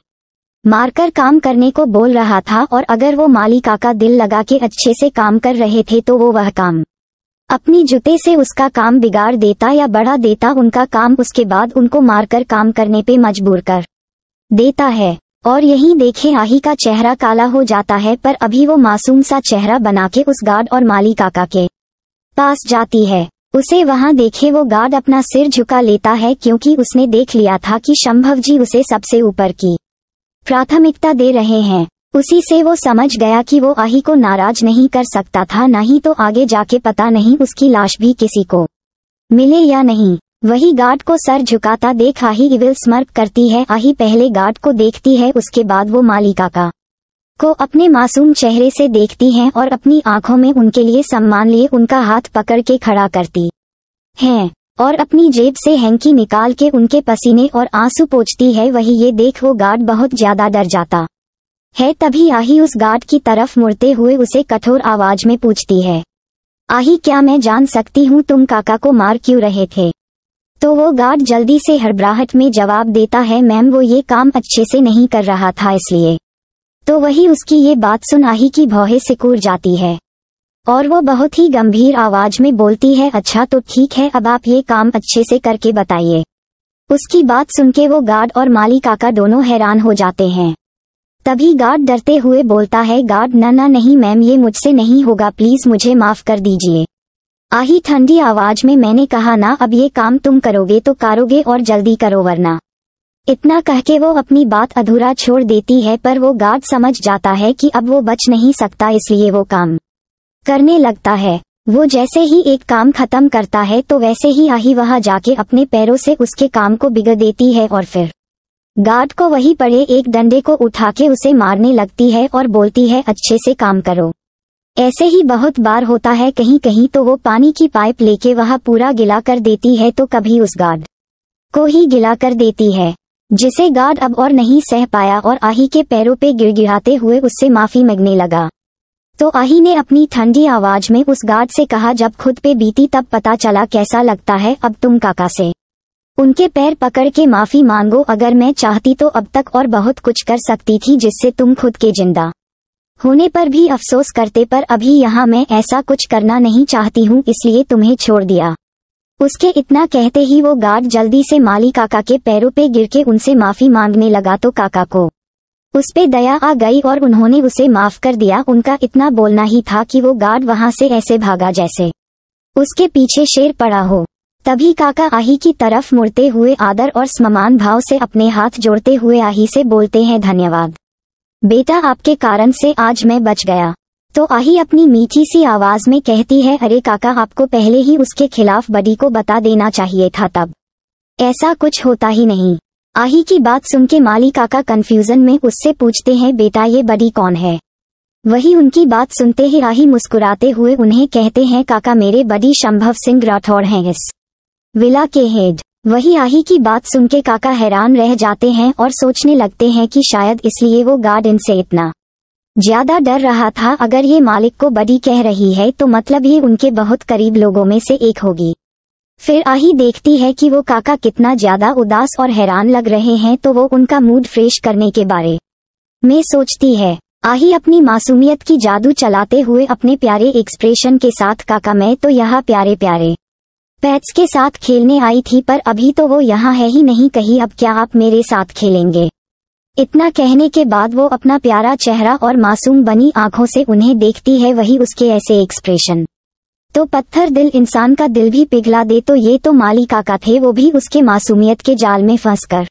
S1: मारकर काम करने को बोल रहा था और अगर वो माली काका दिल लगा के अच्छे से काम कर रहे थे तो वो वह काम अपनी जूते से उसका काम बिगाड़ देता या बढ़ा देता उनका काम उसके बाद उनको मारकर काम करने पे मजबूर कर देता है और यही देखे आही का चेहरा काला हो जाता है पर अभी वो मासूम सा चेहरा बना के उस गार्ड और माली काका के पास जाती है उसे वहां देखे वो गार्ड अपना सिर झुका लेता है क्योंकि उसने देख लिया था कि शंभव जी उसे सबसे ऊपर की प्राथमिकता दे रहे हैं उसी से वो समझ गया कि वो आही को नाराज नहीं कर सकता था न ही तो आगे जाके पता नहीं उसकी लाश भी किसी को मिले या नहीं वही गार्ड को सर झुकाता देख आही इविल स्मर्क करती है आही पहले गार्ड को देखती है उसके बाद वो मालिका का को अपने मासूम चेहरे से देखती हैं और अपनी आंखों में उनके लिए सम्मान लिए उनका हाथ पकड़ के खड़ा करती हैं और अपनी जेब से हैंकी निकाल के उनके पसीने और आंसू पोछती है वही ये देख वो गार्ड बहुत ज्यादा डर जाता है तभी आही उस गार्ड की तरफ मुड़ते हुए उसे कठोर आवाज में पूछती है आही क्या मैं जान सकती हूँ तुम काका को मार क्यों रहे थे तो वो गार्ड जल्दी से हड़बड़ाहट में जवाब देता है मैम वो ये काम अच्छे से नहीं कर रहा था इसलिए तो वही उसकी ये बात सुन आही की भौहे सिकुड़ जाती है और वो बहुत ही गंभीर आवाज में बोलती है अच्छा तो ठीक है अब आप ये काम अच्छे से करके बताइए उसकी बात सुन के वो गार्ड और माली काका दोनों हैरान हो जाते हैं तभी गार्ड डरते हुए बोलता है गार्ड न ना नहीं मैम ये मुझसे नहीं होगा प्लीज मुझे माफ कर दीजिए आही ठंडी आवाज में मैंने कहा ना अब ये काम तुम करोगे तो कारोगे और जल्दी करो वरना इतना कह के वो अपनी बात अधूरा छोड़ देती है पर वो गार्ड समझ जाता है कि अब वो बच नहीं सकता इसलिए वो काम करने लगता है वो जैसे ही एक काम खत्म करता है तो वैसे ही आही वहां जाके अपने पैरों से उसके काम को बिगड़ देती है और फिर गार्ड को वही पड़े एक डंडे को उठा के उसे मारने लगती है और बोलती है अच्छे से काम करो ऐसे ही बहुत बार होता है कहीं कहीं तो वो पानी की पाइप लेके वहाँ पूरा गिला कर देती है तो कभी उस गार्ड को ही गिला कर देती है जिसे गार्ड अब और नहीं सह पाया और आही के पैरों पे गिराते हुए उससे माफी मांगने लगा तो आही ने अपनी ठंडी आवाज में उस गार्ड से कहा जब खुद पे बीती तब पता चला कैसा लगता है अब तुम काका से उनके पैर पकड़ के माफी मांगो अगर मैं चाहती तो अब तक और बहुत कुछ कर सकती थी जिससे तुम खुद के जिंदा होने पर भी अफसोस करते पर अभी यहाँ मैं ऐसा कुछ करना नहीं चाहती हूँ इसलिए तुम्हें छोड़ दिया उसके इतना कहते ही वो गार्ड जल्दी से माली काका के पैरों पे गिर के उनसे माफी मांगने लगा तो काका को उस पे दया आ गई और उन्होंने उसे माफ कर दिया उनका इतना बोलना ही था कि वो गार्ड वहां से ऐसे भागा जैसे उसके पीछे शेर पड़ा हो तभी काका आही की तरफ मुड़ते हुए आदर और सम्मान भाव से अपने हाथ जोड़ते हुए आही से बोलते हैं धन्यवाद बेटा आपके कारण से आज मैं बच गया तो आही अपनी मीठी सी आवाज में कहती है अरे काका आपको पहले ही उसके खिलाफ बडी को बता देना चाहिए था तब ऐसा कुछ होता ही नहीं आही की बात सुन के माली काका कंफ्यूजन में उससे पूछते हैं बेटा ये बडी कौन है वही उनकी बात सुनते ही आही मुस्कुराते हुए उन्हें कहते हैं काका मेरे बडी शंभव सिंह राठौड़ हैं इस विला के हेड वही आही की बात सुन के काका हैरान रह जाते हैं और सोचने लगते हैं कि शायद इसलिए वो गार्ड इनसे इतना ज्यादा डर रहा था अगर ये मालिक को बड़ी कह रही है तो मतलब ये उनके बहुत करीब लोगों में से एक होगी फिर आही देखती है कि वो काका कितना ज्यादा उदास और हैरान लग रहे हैं तो वो उनका मूड फ्रेश करने के बारे में सोचती है आही अपनी मासूमियत की जादू चलाते हुए अपने प्यारे एक्सप्रेशन के साथ काका मैं तो यहाँ प्यारे प्यारे पैट्स के साथ खेलने आई थी पर अभी तो वो यहाँ है ही नहीं कही अब क्या आप मेरे साथ खेलेंगे इतना कहने के बाद वो अपना प्यारा चेहरा और मासूम बनी आंखों से उन्हें देखती है वही उसके ऐसे एक्सप्रेशन तो पत्थर दिल इंसान का दिल भी पिघला दे तो ये तो माली काका थे वो भी उसके मासूमियत के जाल में फंस कर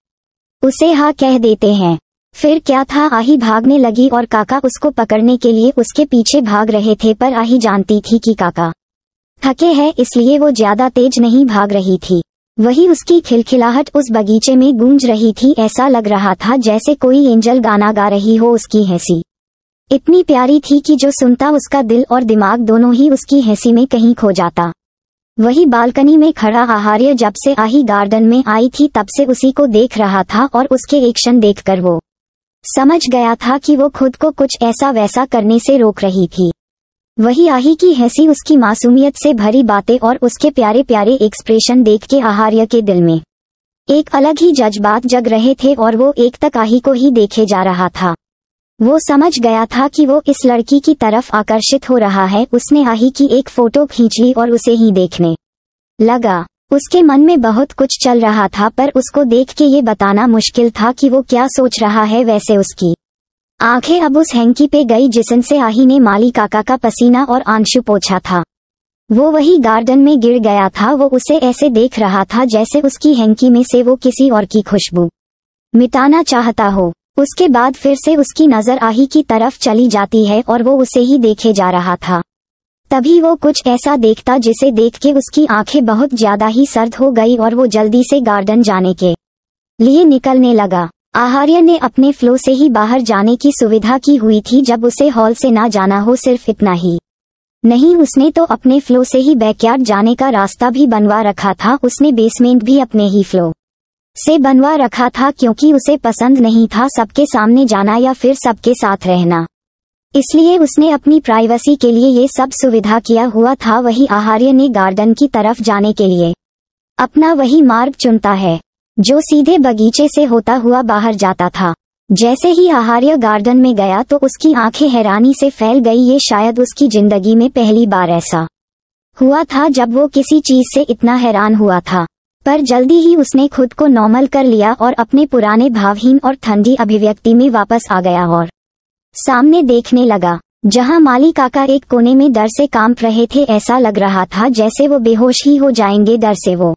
S1: उसे हाँ कह देते हैं फिर क्या था आही भागने लगी और काका उसको पकड़ने के लिए उसके पीछे भाग रहे थे पर आही जानती थी कि काका थके है इसलिए वो ज्यादा तेज नहीं भाग रही थी वही उसकी खिलखिलाहट उस बगीचे में गूंज रही थी ऐसा लग रहा था जैसे कोई एंजल गाना गा रही हो उसकी हैसी इतनी प्यारी थी कि जो सुनता उसका दिल और दिमाग दोनों ही उसकी हैसी में कहीं खो जाता वही बालकनी में खड़ा आहार्य जब से आही गार्डन में आई थी तब से उसी को देख रहा था और उसके एक्शन देखकर वो समझ गया था कि वो खुद को कुछ ऐसा वैसा करने से रोक रही थी वही आही की हैसी उसकी मासूमियत से भरी बातें और उसके प्यारे प्यारे एक्सप्रेशन देख के आहार्य के दिल में एक अलग ही जज्बात जग रहे थे और वो एक तक आही को ही देखे जा रहा था वो समझ गया था कि वो इस लड़की की तरफ आकर्षित हो रहा है उसने आही की एक फोटो खींच ली और उसे ही देखने लगा उसके मन में बहुत कुछ चल रहा था पर उसको देख के ये बताना मुश्किल था कि वो क्या सोच रहा है वैसे उसकी आंखें अब उस हैंकी पे गई जिसनसे आही ने माली काका का पसीना और आंशु पोछा था वो वही गार्डन में गिर गया था वो उसे ऐसे देख रहा था जैसे उसकी हैंकी में से वो किसी और की खुशबू मिटाना चाहता हो उसके बाद फिर से उसकी नजर आही की तरफ चली जाती है और वो उसे ही देखे जा रहा था तभी वो कुछ ऐसा देखता जिसे देख के उसकी आंखें बहुत ज्यादा ही सर्द हो गई और वो जल्दी से गार्डन जाने के लिए निकलने लगा आहार्य ने अपने फ्लो से ही बाहर जाने की सुविधा की हुई थी जब उसे हॉल से ना जाना हो सिर्फ इतना ही नहीं उसने तो अपने फ्लो से ही बैकयार्ड जाने का रास्ता भी बनवा रखा था उसने बेसमेंट भी अपने ही फ्लो से बनवा रखा था क्योंकि उसे पसंद नहीं था सबके सामने जाना या फिर सबके साथ रहना इसलिए उसने अपनी प्राइवेसी के लिए ये सब सुविधा किया हुआ था वही आहार्य ने गार्डन की तरफ जाने के लिए अपना वही मार्ग चुनता है जो सीधे बगीचे से होता हुआ बाहर जाता था जैसे ही आहार्य गार्डन में गया तो उसकी आंखें हैरानी से फैल गई ये शायद उसकी जिंदगी में पहली बार ऐसा हुआ था जब वो किसी चीज से इतना हैरान हुआ था पर जल्दी ही उसने खुद को नॉर्मल कर लिया और अपने पुराने भावहीन और ठंडी अभिव्यक्ति में वापस आ गया और सामने देखने लगा जहां माली काका एक कोने में डर से कांप रहे थे ऐसा लग रहा था जैसे वो बेहोश ही हो जाएंगे डर से वो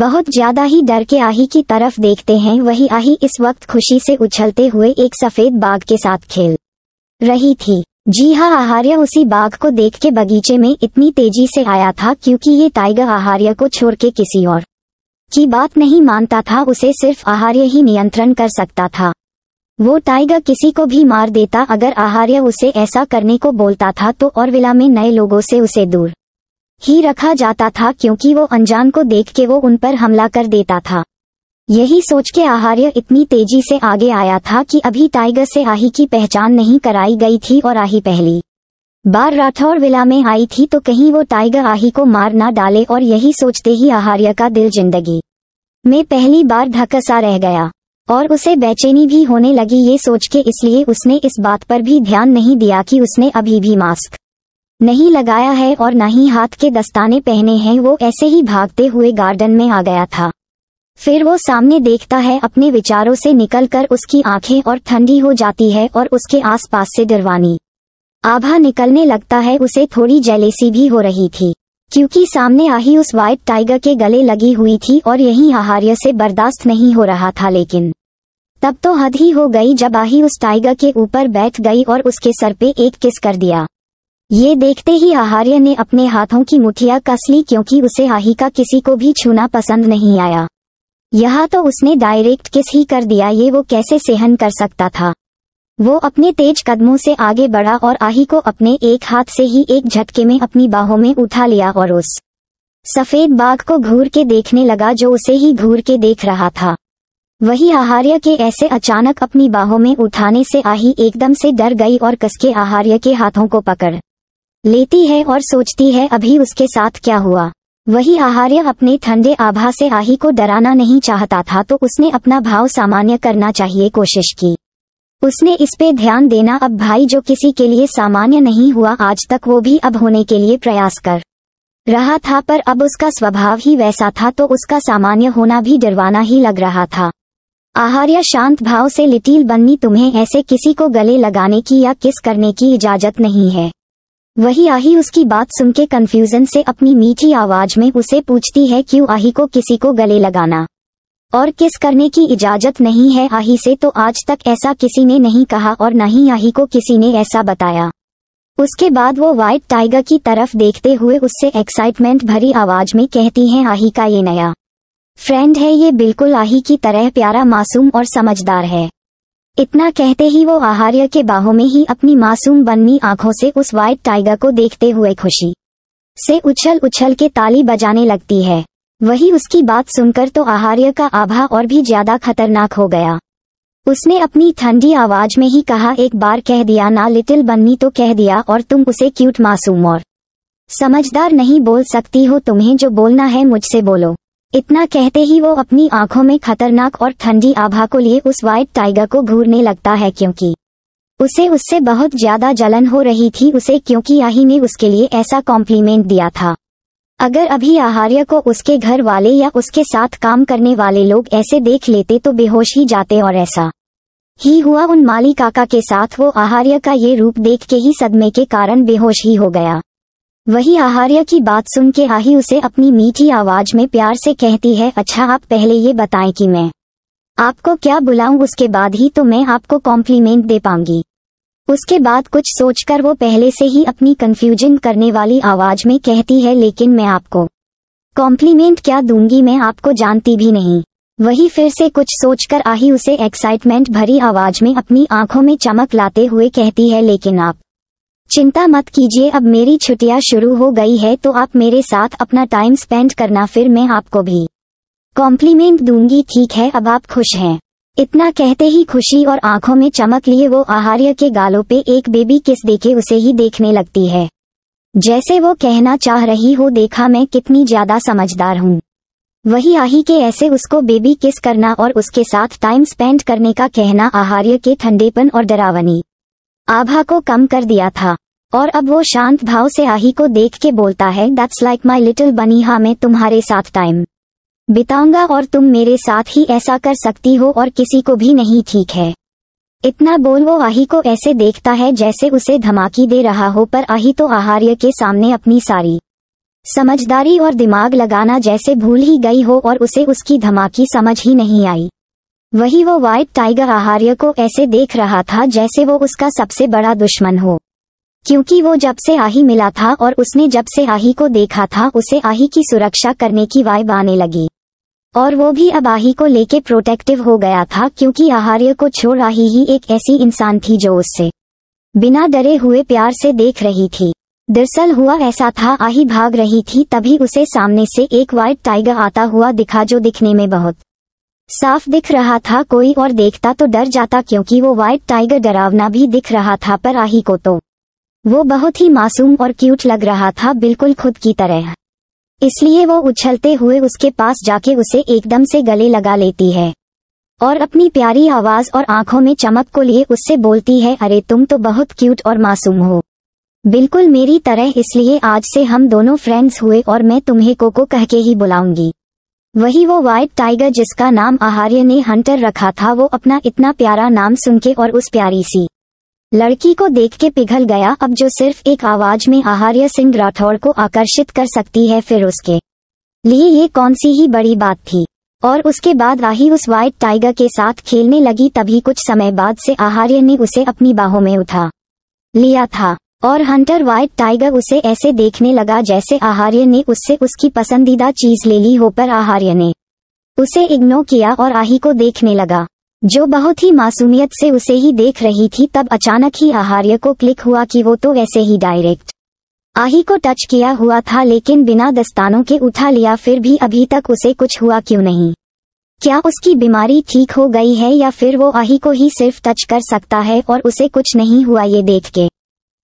S1: बहुत ज्यादा ही डर के आही की तरफ देखते हैं वही आही इस वक्त खुशी से उछलते हुए एक सफेद बाघ के साथ खेल रही थी जी हाँ आहार्य उसी बाघ को देख के बगीचे में इतनी तेजी से आया था क्योंकि ये टाइगर आहार्य को छोड़ के किसी और की बात नहीं मानता था उसे सिर्फ आहार्य ही नियंत्रण कर सकता था वो टाइगर किसी को भी मार देता अगर आहार्य उसे ऐसा करने को बोलता था तो और विला में नए लोगों से उसे दूर ही रखा जाता था क्योंकि वो अनजान को देख के वो उन पर हमला कर देता था यही सोच के आहार्य इतनी तेजी से आगे आया था कि अभी टाइगर से आही की पहचान नहीं कराई गई थी और आही पहली बार राठौर विला में आई थी तो कहीं वो टाइगर आही को मार ना डाले और यही सोचते ही आहार्य का दिल जिंदगी में पहली बार धकसा रह गया और उसे बेचैनी भी होने लगी ये सोच के इसलिए उसने इस बात पर भी ध्यान नहीं दिया कि उसने अभी भी मास्क नहीं लगाया है और न ही हाथ के दस्ताने पहने हैं वो ऐसे ही भागते हुए गार्डन में आ गया था फिर वो सामने देखता है अपने विचारों से निकलकर उसकी आंखें और ठंडी हो जाती है और उसके आसपास से डरवानी आभा निकलने लगता है उसे थोड़ी जेलेसी भी हो रही थी क्योंकि सामने आही उस व्हाइट टाइगर के गले लगी हुई थी और यही आहार्य से बर्दाश्त नहीं हो रहा था लेकिन तब तो हद ही हो गई जब आही उस टाइगर के ऊपर बैठ गई और उसके सर पे एक किस कर दिया ये देखते ही आहार्य ने अपने हाथों की मुठिया कस ली क्योंकि उसे का किसी को भी छूना पसंद नहीं आया यह तो उसने डायरेक्ट किस ही कर दिया ये वो कैसे सहन कर सकता था वो अपने तेज कदमों से आगे बढ़ा और आही को अपने एक हाथ से ही एक झटके में अपनी बाहों में उठा लिया और उस सफेद बाघ को घूर के देखने लगा जो उसे ही घूर के देख रहा था वही आहार्य के ऐसे अचानक अपनी बाहों में उठाने से आही एकदम से डर गई और कसके आहार्य के हाथों को पकड़ लेती है और सोचती है अभी उसके साथ क्या हुआ वही आहार्य अपने ठंडे आभा से आही को डराना नहीं चाहता था तो उसने अपना भाव सामान्य करना चाहिए कोशिश की उसने इस पे ध्यान देना अब भाई जो किसी के लिए सामान्य नहीं हुआ आज तक वो भी अब होने के लिए प्रयास कर रहा था पर अब उसका स्वभाव ही वैसा था तो उसका सामान्य होना भी डरवाना ही लग रहा था आहार्य शांत भाव से लिटिल बननी तुम्हें ऐसे किसी को गले लगाने की या किस करने की इजाजत नहीं है वही आही उसकी बात सुन के कन्फ्यूजन से अपनी मीठी आवाज में उसे पूछती है क्यों आही को किसी को गले लगाना और किस करने की इजाजत नहीं है आही से तो आज तक ऐसा किसी ने नहीं कहा और न ही आही को किसी ने ऐसा बताया उसके बाद वो व्हाइट टाइगर की तरफ देखते हुए उससे एक्साइटमेंट भरी आवाज में कहती हैं आही का ये नया फ्रेंड है ये बिल्कुल आही की तरह प्यारा मासूम और समझदार है इतना कहते ही वो आहार्य के बाहों में ही अपनी मासूम बन्नी आंखों से उस व्हाइट टाइगर को देखते हुए खुशी से उछल उछल के ताली बजाने लगती है वही उसकी बात सुनकर तो आहार्य का आभा और भी ज्यादा खतरनाक हो गया उसने अपनी ठंडी आवाज में ही कहा एक बार कह दिया ना लिटिल बन्नी तो कह दिया और तुम उसे क्यूट मासूम और समझदार नहीं बोल सकती हो तुम्हें जो बोलना है मुझसे बोलो इतना कहते ही वो अपनी आंखों में खतरनाक और ठंडी आभा को लिए उस व्हाइट टाइगर को घूरने लगता है क्योंकि उसे उससे बहुत ज्यादा जलन हो रही थी उसे क्योंकि आही ने उसके लिए ऐसा कॉम्प्लीमेंट दिया था अगर अभी आहार्य को उसके घर वाले या उसके साथ काम करने वाले लोग ऐसे देख लेते तो बेहोश ही जाते और ऐसा ही हुआ उन माली काका के साथ वो आहार्य का ये रूप देख के ही सदमे के कारण बेहोश ही हो गया वही आहार्य की बात सुन के आही उसे अपनी मीठी आवाज में प्यार से कहती है अच्छा आप पहले ये बताएं कि मैं आपको क्या बुलाऊं उसके बाद ही तो मैं आपको कॉम्प्लीमेंट दे पाऊंगी उसके बाद कुछ सोचकर वो पहले से ही अपनी कंफ्यूजन करने वाली आवाज में कहती है लेकिन मैं आपको कॉम्प्लीमेंट क्या दूंगी मैं आपको जानती भी नहीं वही फिर से कुछ सोचकर आही उसे एक्साइटमेंट भरी आवाज में अपनी आंखों में चमक लाते हुए कहती है लेकिन आप चिंता मत कीजिए अब मेरी छुट्टियां शुरू हो गई है तो आप मेरे साथ अपना टाइम स्पेंड करना फिर मैं आपको भी कॉम्प्लीमेंट दूंगी ठीक है अब आप खुश हैं इतना कहते ही खुशी और आंखों में चमक लिए वो आहार्य के गालों पे एक बेबी किस देखे उसे ही देखने लगती है जैसे वो कहना चाह रही हो देखा मैं कितनी ज्यादा समझदार हूँ वही आही के ऐसे उसको बेबी किस करना और उसके साथ टाइम स्पेंड करने का कहना आहार्य के ठंडेपन और डरावनी आभा को कम कर दिया था और अब वो शांत भाव से आही को देख के बोलता है दैट्स लाइक माई लिटिल बनी हा मैं तुम्हारे साथ टाइम बिताऊंगा और तुम मेरे साथ ही ऐसा कर सकती हो और किसी को भी नहीं ठीक है इतना बोल वो आही को ऐसे देखता है जैसे उसे धमाकी दे रहा हो पर आही तो आहार्य के सामने अपनी सारी समझदारी और दिमाग लगाना जैसे भूल ही गई हो और उसे उसकी धमाकी समझ ही नहीं आई वही वो व्हाइट टाइगर आहार्य को ऐसे देख रहा था जैसे वो उसका सबसे बड़ा दुश्मन हो क्योंकि वो जब से आही मिला था और उसने जब से आही को देखा था उसे आही की सुरक्षा करने की वाइब आने लगी और वो भी अब आही को लेके प्रोटेक्टिव हो गया था क्योंकि आहार्य को छोड़ आही ही एक ऐसी इंसान थी जो उससे बिना डरे हुए प्यार से देख रही थी दरअसल हुआ ऐसा था आही भाग रही थी तभी उसे सामने से एक व्हाइट टाइगर आता हुआ दिखा जो दिखने में बहुत साफ दिख रहा था कोई और देखता तो डर जाता क्योंकि वो व्हाइट टाइगर डरावना भी दिख रहा था पर आही को तो वो बहुत ही मासूम और क्यूट लग रहा था बिल्कुल खुद की तरह इसलिए वो उछलते हुए उसके पास जाके उसे एकदम से गले लगा लेती है और अपनी प्यारी आवाज और आंखों में चमक को लिए उससे बोलती है अरे तुम तो बहुत क्यूट और मासूम हो बिल्कुल मेरी तरह इसलिए आज से हम दोनों फ्रेंड्स हुए और मैं तुम्हें कोको कह के ही बुलाऊंगी वही वो व्हाइट टाइगर जिसका नाम आहार्य ने हंटर रखा था वो अपना इतना प्यारा नाम सुन के और उस प्यारी सी लड़की को देख के पिघल गया अब जो सिर्फ एक आवाज में आहार्य सिंह राठौड़ को आकर्षित कर सकती है फिर उसके लिए ये कौन सी ही बड़ी बात थी और उसके बाद राही उस व्हाइट टाइगर के साथ खेलने लगी तभी कुछ समय बाद से आहार्य ने उसे अपनी बाहों में उठा लिया था और हंटर व्हाइट टाइगर उसे ऐसे देखने लगा जैसे आहार्य ने उससे उसकी पसंदीदा चीज ले ली हो पर आहार्य ने उसे इग्नोर किया और आही को देखने लगा जो बहुत ही मासूमियत से उसे ही देख रही थी तब अचानक ही आहार्य को क्लिक हुआ कि वो तो वैसे ही डायरेक्ट आही को टच किया हुआ था लेकिन बिना दस्तानों के उठा लिया फिर भी अभी तक उसे कुछ हुआ क्यों नहीं क्या उसकी बीमारी ठीक हो गई है या फिर वो आही को ही सिर्फ टच कर सकता है और उसे कुछ नहीं हुआ ये देख के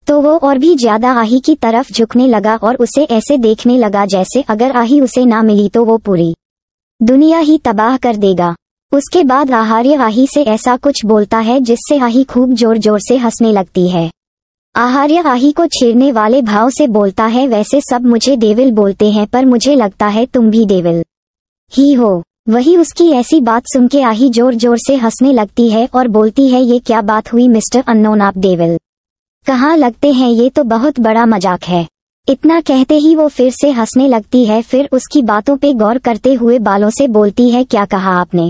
S1: तो वो और भी ज्यादा आही की तरफ झुकने लगा और उसे ऐसे देखने लगा जैसे अगर आही उसे ना मिली तो वो पूरी दुनिया ही तबाह कर देगा उसके बाद आहार्य आही से ऐसा कुछ बोलता है जिससे आही खूब जोर जोर से हंसने लगती है आहार्य आही को छेड़ने वाले भाव से बोलता है वैसे सब मुझे देविल बोलते हैं पर मुझे लगता है तुम भी देविल ही हो वही उसकी ऐसी बात सुन के आही जोर जोर से हंसने लगती है और बोलती है ये क्या बात हुई मिस्टर अनोन आप कहाँ लगते हैं ये तो बहुत बड़ा मजाक है इतना कहते ही वो फिर से हंसने लगती है फिर उसकी बातों पे गौर करते हुए बालों से बोलती है क्या कहा आपने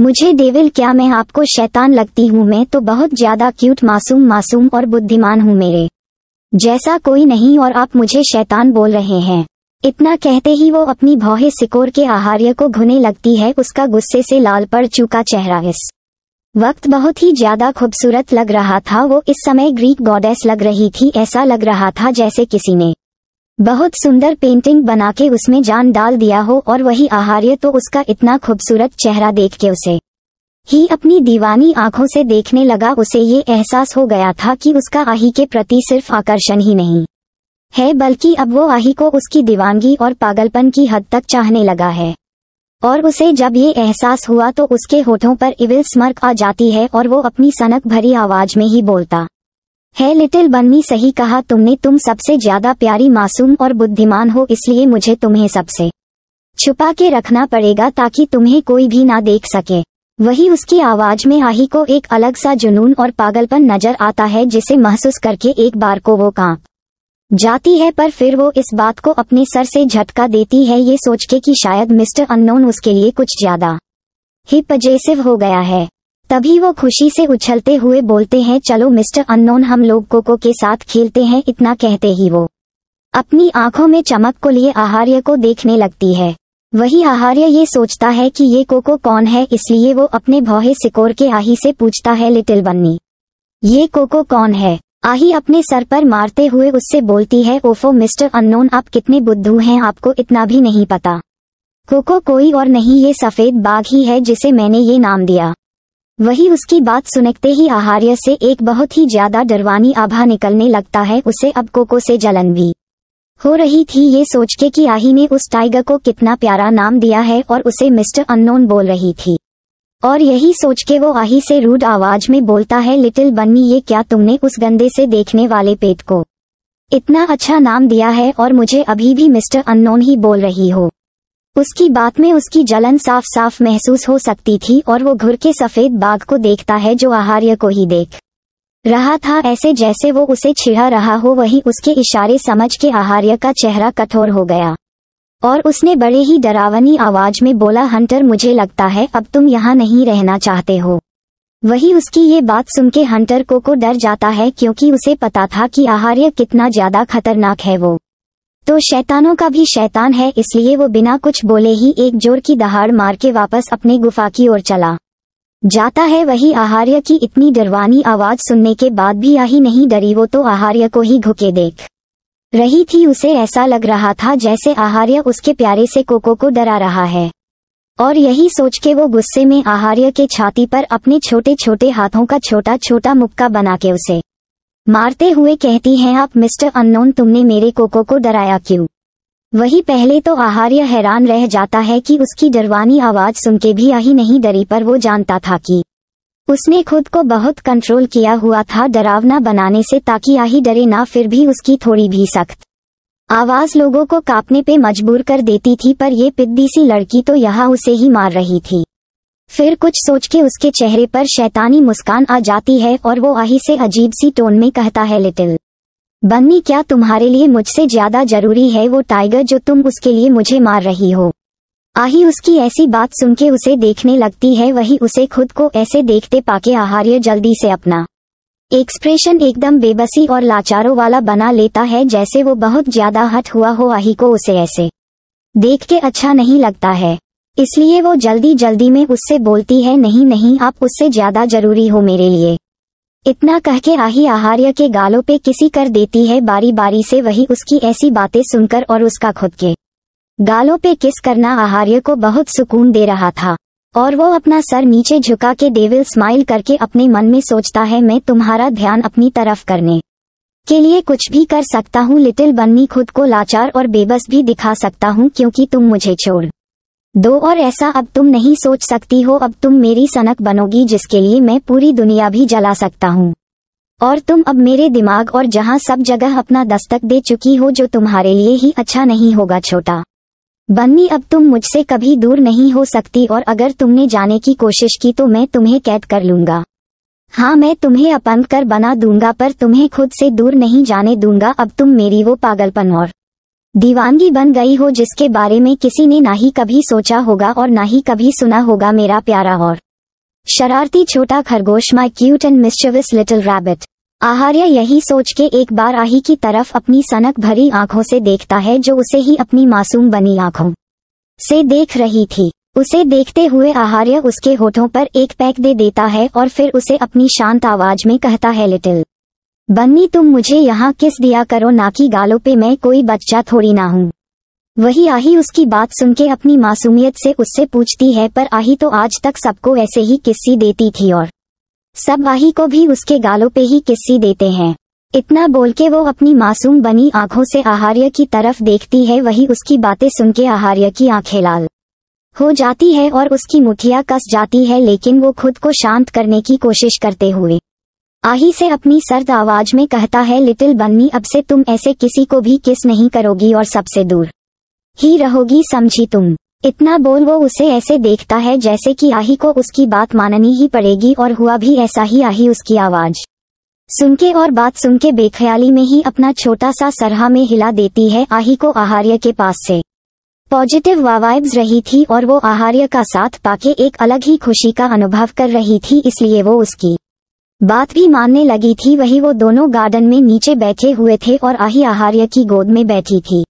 S1: मुझे देविल क्या मैं आपको शैतान लगती हूँ मैं तो बहुत ज्यादा क्यूट मासूम मासूम और बुद्धिमान हूँ मेरे जैसा कोई नहीं और आप मुझे शैतान बोल रहे हैं इतना कहते ही वो अपनी भौहे सिकोर के आहार्य को घुने लगती है उसका गुस्से से लाल पड़ चुका चेहरा इस वक्त बहुत ही ज्यादा खूबसूरत लग रहा था वो इस समय ग्रीक गॉडेस लग रही थी ऐसा लग रहा था जैसे किसी ने बहुत सुंदर पेंटिंग बना के उसमें जान डाल दिया हो और वही आहार्य तो उसका इतना खूबसूरत चेहरा देख के उसे ही अपनी दीवानी आंखों से देखने लगा उसे ये एहसास हो गया था कि उसका आही के प्रति सिर्फ आकर्षण ही नहीं है बल्कि अब वो आही को उसकी दीवानगी और पागलपन की हद तक चाहने लगा है और उसे जब ये एहसास हुआ तो उसके होठों पर इविल स्मर्क आ जाती है और वो अपनी सनक भरी आवाज में ही बोलता है लिटिल बन्नी सही कहा तुमने तुम सबसे ज्यादा प्यारी मासूम और बुद्धिमान हो इसलिए मुझे तुम्हें सबसे छुपा के रखना पड़ेगा ताकि तुम्हें कोई भी ना देख सके वही उसकी आवाज में आही को एक अलग सा जुनून और पागलपन नजर आता है जिसे महसूस करके एक बार को वो कांप जाती है पर फिर वो इस बात को अपने सर से झटका देती है ये सोच के कि शायद मिस्टर अननोन उसके लिए कुछ ज्यादा ही पजेसिव हो गया है तभी वो खुशी से उछलते हुए बोलते हैं चलो मिस्टर अननोन हम लोग कोको के साथ खेलते हैं इतना कहते ही वो अपनी आंखों में चमक को लिए आहार्य को देखने लगती है वही आहार्य ये सोचता है कि ये कोको कौन है इसलिए वो अपने भौहे सिकोर के आही से पूछता है लिटिल बन्नी ये कोको कौन है आही अपने सर पर मारते हुए उससे बोलती है ओफो मिस्टर अननोन आप कितने बुद्धू हैं आपको इतना भी नहीं पता कोको कोई और नहीं ये सफेद बाघ ही है जिसे मैंने ये नाम दिया वही उसकी बात सुनते ही आहार्य से एक बहुत ही ज्यादा डरवानी आभा निकलने लगता है उसे अब कोको से जलन भी हो रही थी ये सोच के कि आही ने उस टाइगर को कितना प्यारा नाम दिया है और उसे मिस्टर अननोन बोल रही थी और यही सोच के वो आही से रूड आवाज में बोलता है लिटिल बन्नी ये क्या तुमने उस गंदे से देखने वाले पेट को इतना अच्छा नाम दिया है और मुझे अभी भी मिस्टर अननोन ही बोल रही हो उसकी बात में उसकी जलन साफ साफ महसूस हो सकती थी और वो घुर के सफेद बाघ को देखता है जो आहार्य को ही देख रहा था ऐसे जैसे वो उसे छिड़ा रहा हो वहीं उसके इशारे समझ के आहार्य का चेहरा कठोर हो गया और उसने बड़े ही डरावनी आवाज में बोला हंटर मुझे लगता है अब तुम यहाँ नहीं रहना चाहते हो वही उसकी ये बात सुन के हंटर को को डर जाता है क्योंकि उसे पता था कि आहार्य कितना ज्यादा खतरनाक है वो तो शैतानों का भी शैतान है इसलिए वो बिना कुछ बोले ही एक जोर की दहाड़ मार के वापस अपने गुफा की ओर चला जाता है वही आहार्य की इतनी डरवानी आवाज सुनने के बाद भी आही नहीं डरी वो तो आहार्य को ही घुके देख रही थी उसे ऐसा लग रहा था जैसे आहार्य उसके प्यारे से कोको को डरा रहा है और यही सोच के वो गुस्से में आहार्य के छाती पर अपने छोटे छोटे हाथों का छोटा छोटा मुक्का बना के उसे मारते हुए कहती हैं आप मिस्टर अननोन तुमने मेरे कोको को डराया क्यों वही पहले तो आहार्य हैरान रह जाता है कि उसकी डरवानी आवाज सुन के भी आही नहीं डरी पर वो जानता था कि उसने खुद को बहुत कंट्रोल किया हुआ था डरावना बनाने से ताकि आही डरे ना फिर भी उसकी थोड़ी भी सख्त आवाज लोगों को कांपने पे मजबूर कर देती थी पर ये पिद्दी सी लड़की तो यहाँ उसे ही मार रही थी फिर कुछ सोच के उसके चेहरे पर शैतानी मुस्कान आ जाती है और वो आही से अजीब सी टोन में कहता है लिटिल बन्नी क्या तुम्हारे लिए मुझसे ज्यादा जरूरी है वो टाइगर जो तुम उसके लिए मुझे मार रही हो आही उसकी ऐसी बात सुन के उसे देखने लगती है वही उसे खुद को ऐसे देखते पाके आहार्य जल्दी से अपना एक्सप्रेशन एकदम बेबसी और लाचारों वाला बना लेता है जैसे वो बहुत ज्यादा हट हुआ हो आही को उसे ऐसे देख के अच्छा नहीं लगता है इसलिए वो जल्दी जल्दी में उससे बोलती है नहीं नहीं आप उससे ज्यादा जरूरी हो मेरे लिए इतना कह के आही आहार्य के गालों पे किसी कर देती है बारी बारी से वही उसकी ऐसी बातें सुनकर और उसका खुद के गालों पे किस करना आहार्य को बहुत सुकून दे रहा था और वो अपना सर नीचे झुका के देविल स्माइल करके अपने मन में सोचता है मैं तुम्हारा ध्यान अपनी तरफ करने के लिए कुछ भी कर सकता हूँ लिटिल बन्नी खुद को लाचार और बेबस भी दिखा सकता हूँ क्योंकि तुम मुझे छोड़ दो और ऐसा अब तुम नहीं सोच सकती हो अब तुम मेरी सनक बनोगी जिसके लिए मैं पूरी दुनिया भी जला सकता हूँ और तुम अब मेरे दिमाग और जहाँ सब जगह अपना दस्तक दे चुकी हो जो तुम्हारे लिए ही अच्छा नहीं होगा छोटा बन्नी अब तुम मुझसे कभी दूर नहीं हो सकती और अगर तुमने जाने की कोशिश की तो मैं तुम्हें कैद कर लूंगा हाँ मैं तुम्हें अपंग कर बना दूंगा पर तुम्हें खुद से दूर नहीं जाने दूंगा अब तुम मेरी वो पागलपन और दीवानगी बन गई हो जिसके बारे में किसी ने ना ही कभी सोचा होगा और ना ही कभी सुना होगा मेरा प्यारा और शरारती छोटा खरगोश my cute and mischievous little rabbit Aaharya यही सोच के एक बार आही की तरफ अपनी सनक भरी आंखों से देखता है जो उसे ही अपनी मासूम बनी आंखों से देख रही थी उसे देखते हुए आहार्य उसके होठों पर एक पैक दे देता है और फिर उसे अपनी शांत आवाज में कहता है लिटिल बन्नी तुम मुझे यहाँ किस दिया करो ना कि गालों पे मैं कोई बच्चा थोड़ी ना हूँ वही आही उसकी बात सुन के अपनी मासूमियत से उससे पूछती है पर आही तो आज तक सबको ऐसे ही किस्सी देती थी और सब वाही को भी उसके गालों पे ही किस्सी देते हैं इतना बोल के वो अपनी मासूम बनी आंखों से आहार्य की तरफ देखती है वही उसकी बातें सुन के आहार्य की आंखें लाल हो जाती है और उसकी मुठिया कस जाती है लेकिन वो खुद को शांत करने की कोशिश करते हुए आही से अपनी सर्द आवाज में कहता है लिटिल बन्नी अब से तुम ऐसे किसी को भी किस नहीं करोगी और सबसे दूर ही रहोगी समझी तुम इतना बोल वो उसे ऐसे देखता है जैसे कि आही को उसकी बात माननी ही पड़ेगी और हुआ भी ऐसा ही आही उसकी आवाज सुनके और बात सुन के बेख्याली में ही अपना छोटा सा सरहा में हिला देती है आही को आहार्य के पास से पॉजिटिव वाइब्स रही थी और वो आहार्य का साथ पाके एक अलग ही खुशी का अनुभव कर रही थी इसलिए वो उसकी बात भी मानने लगी थी वही वो दोनों गार्डन में नीचे बैठे हुए थे और आही आहार्य की गोद में बैठी थी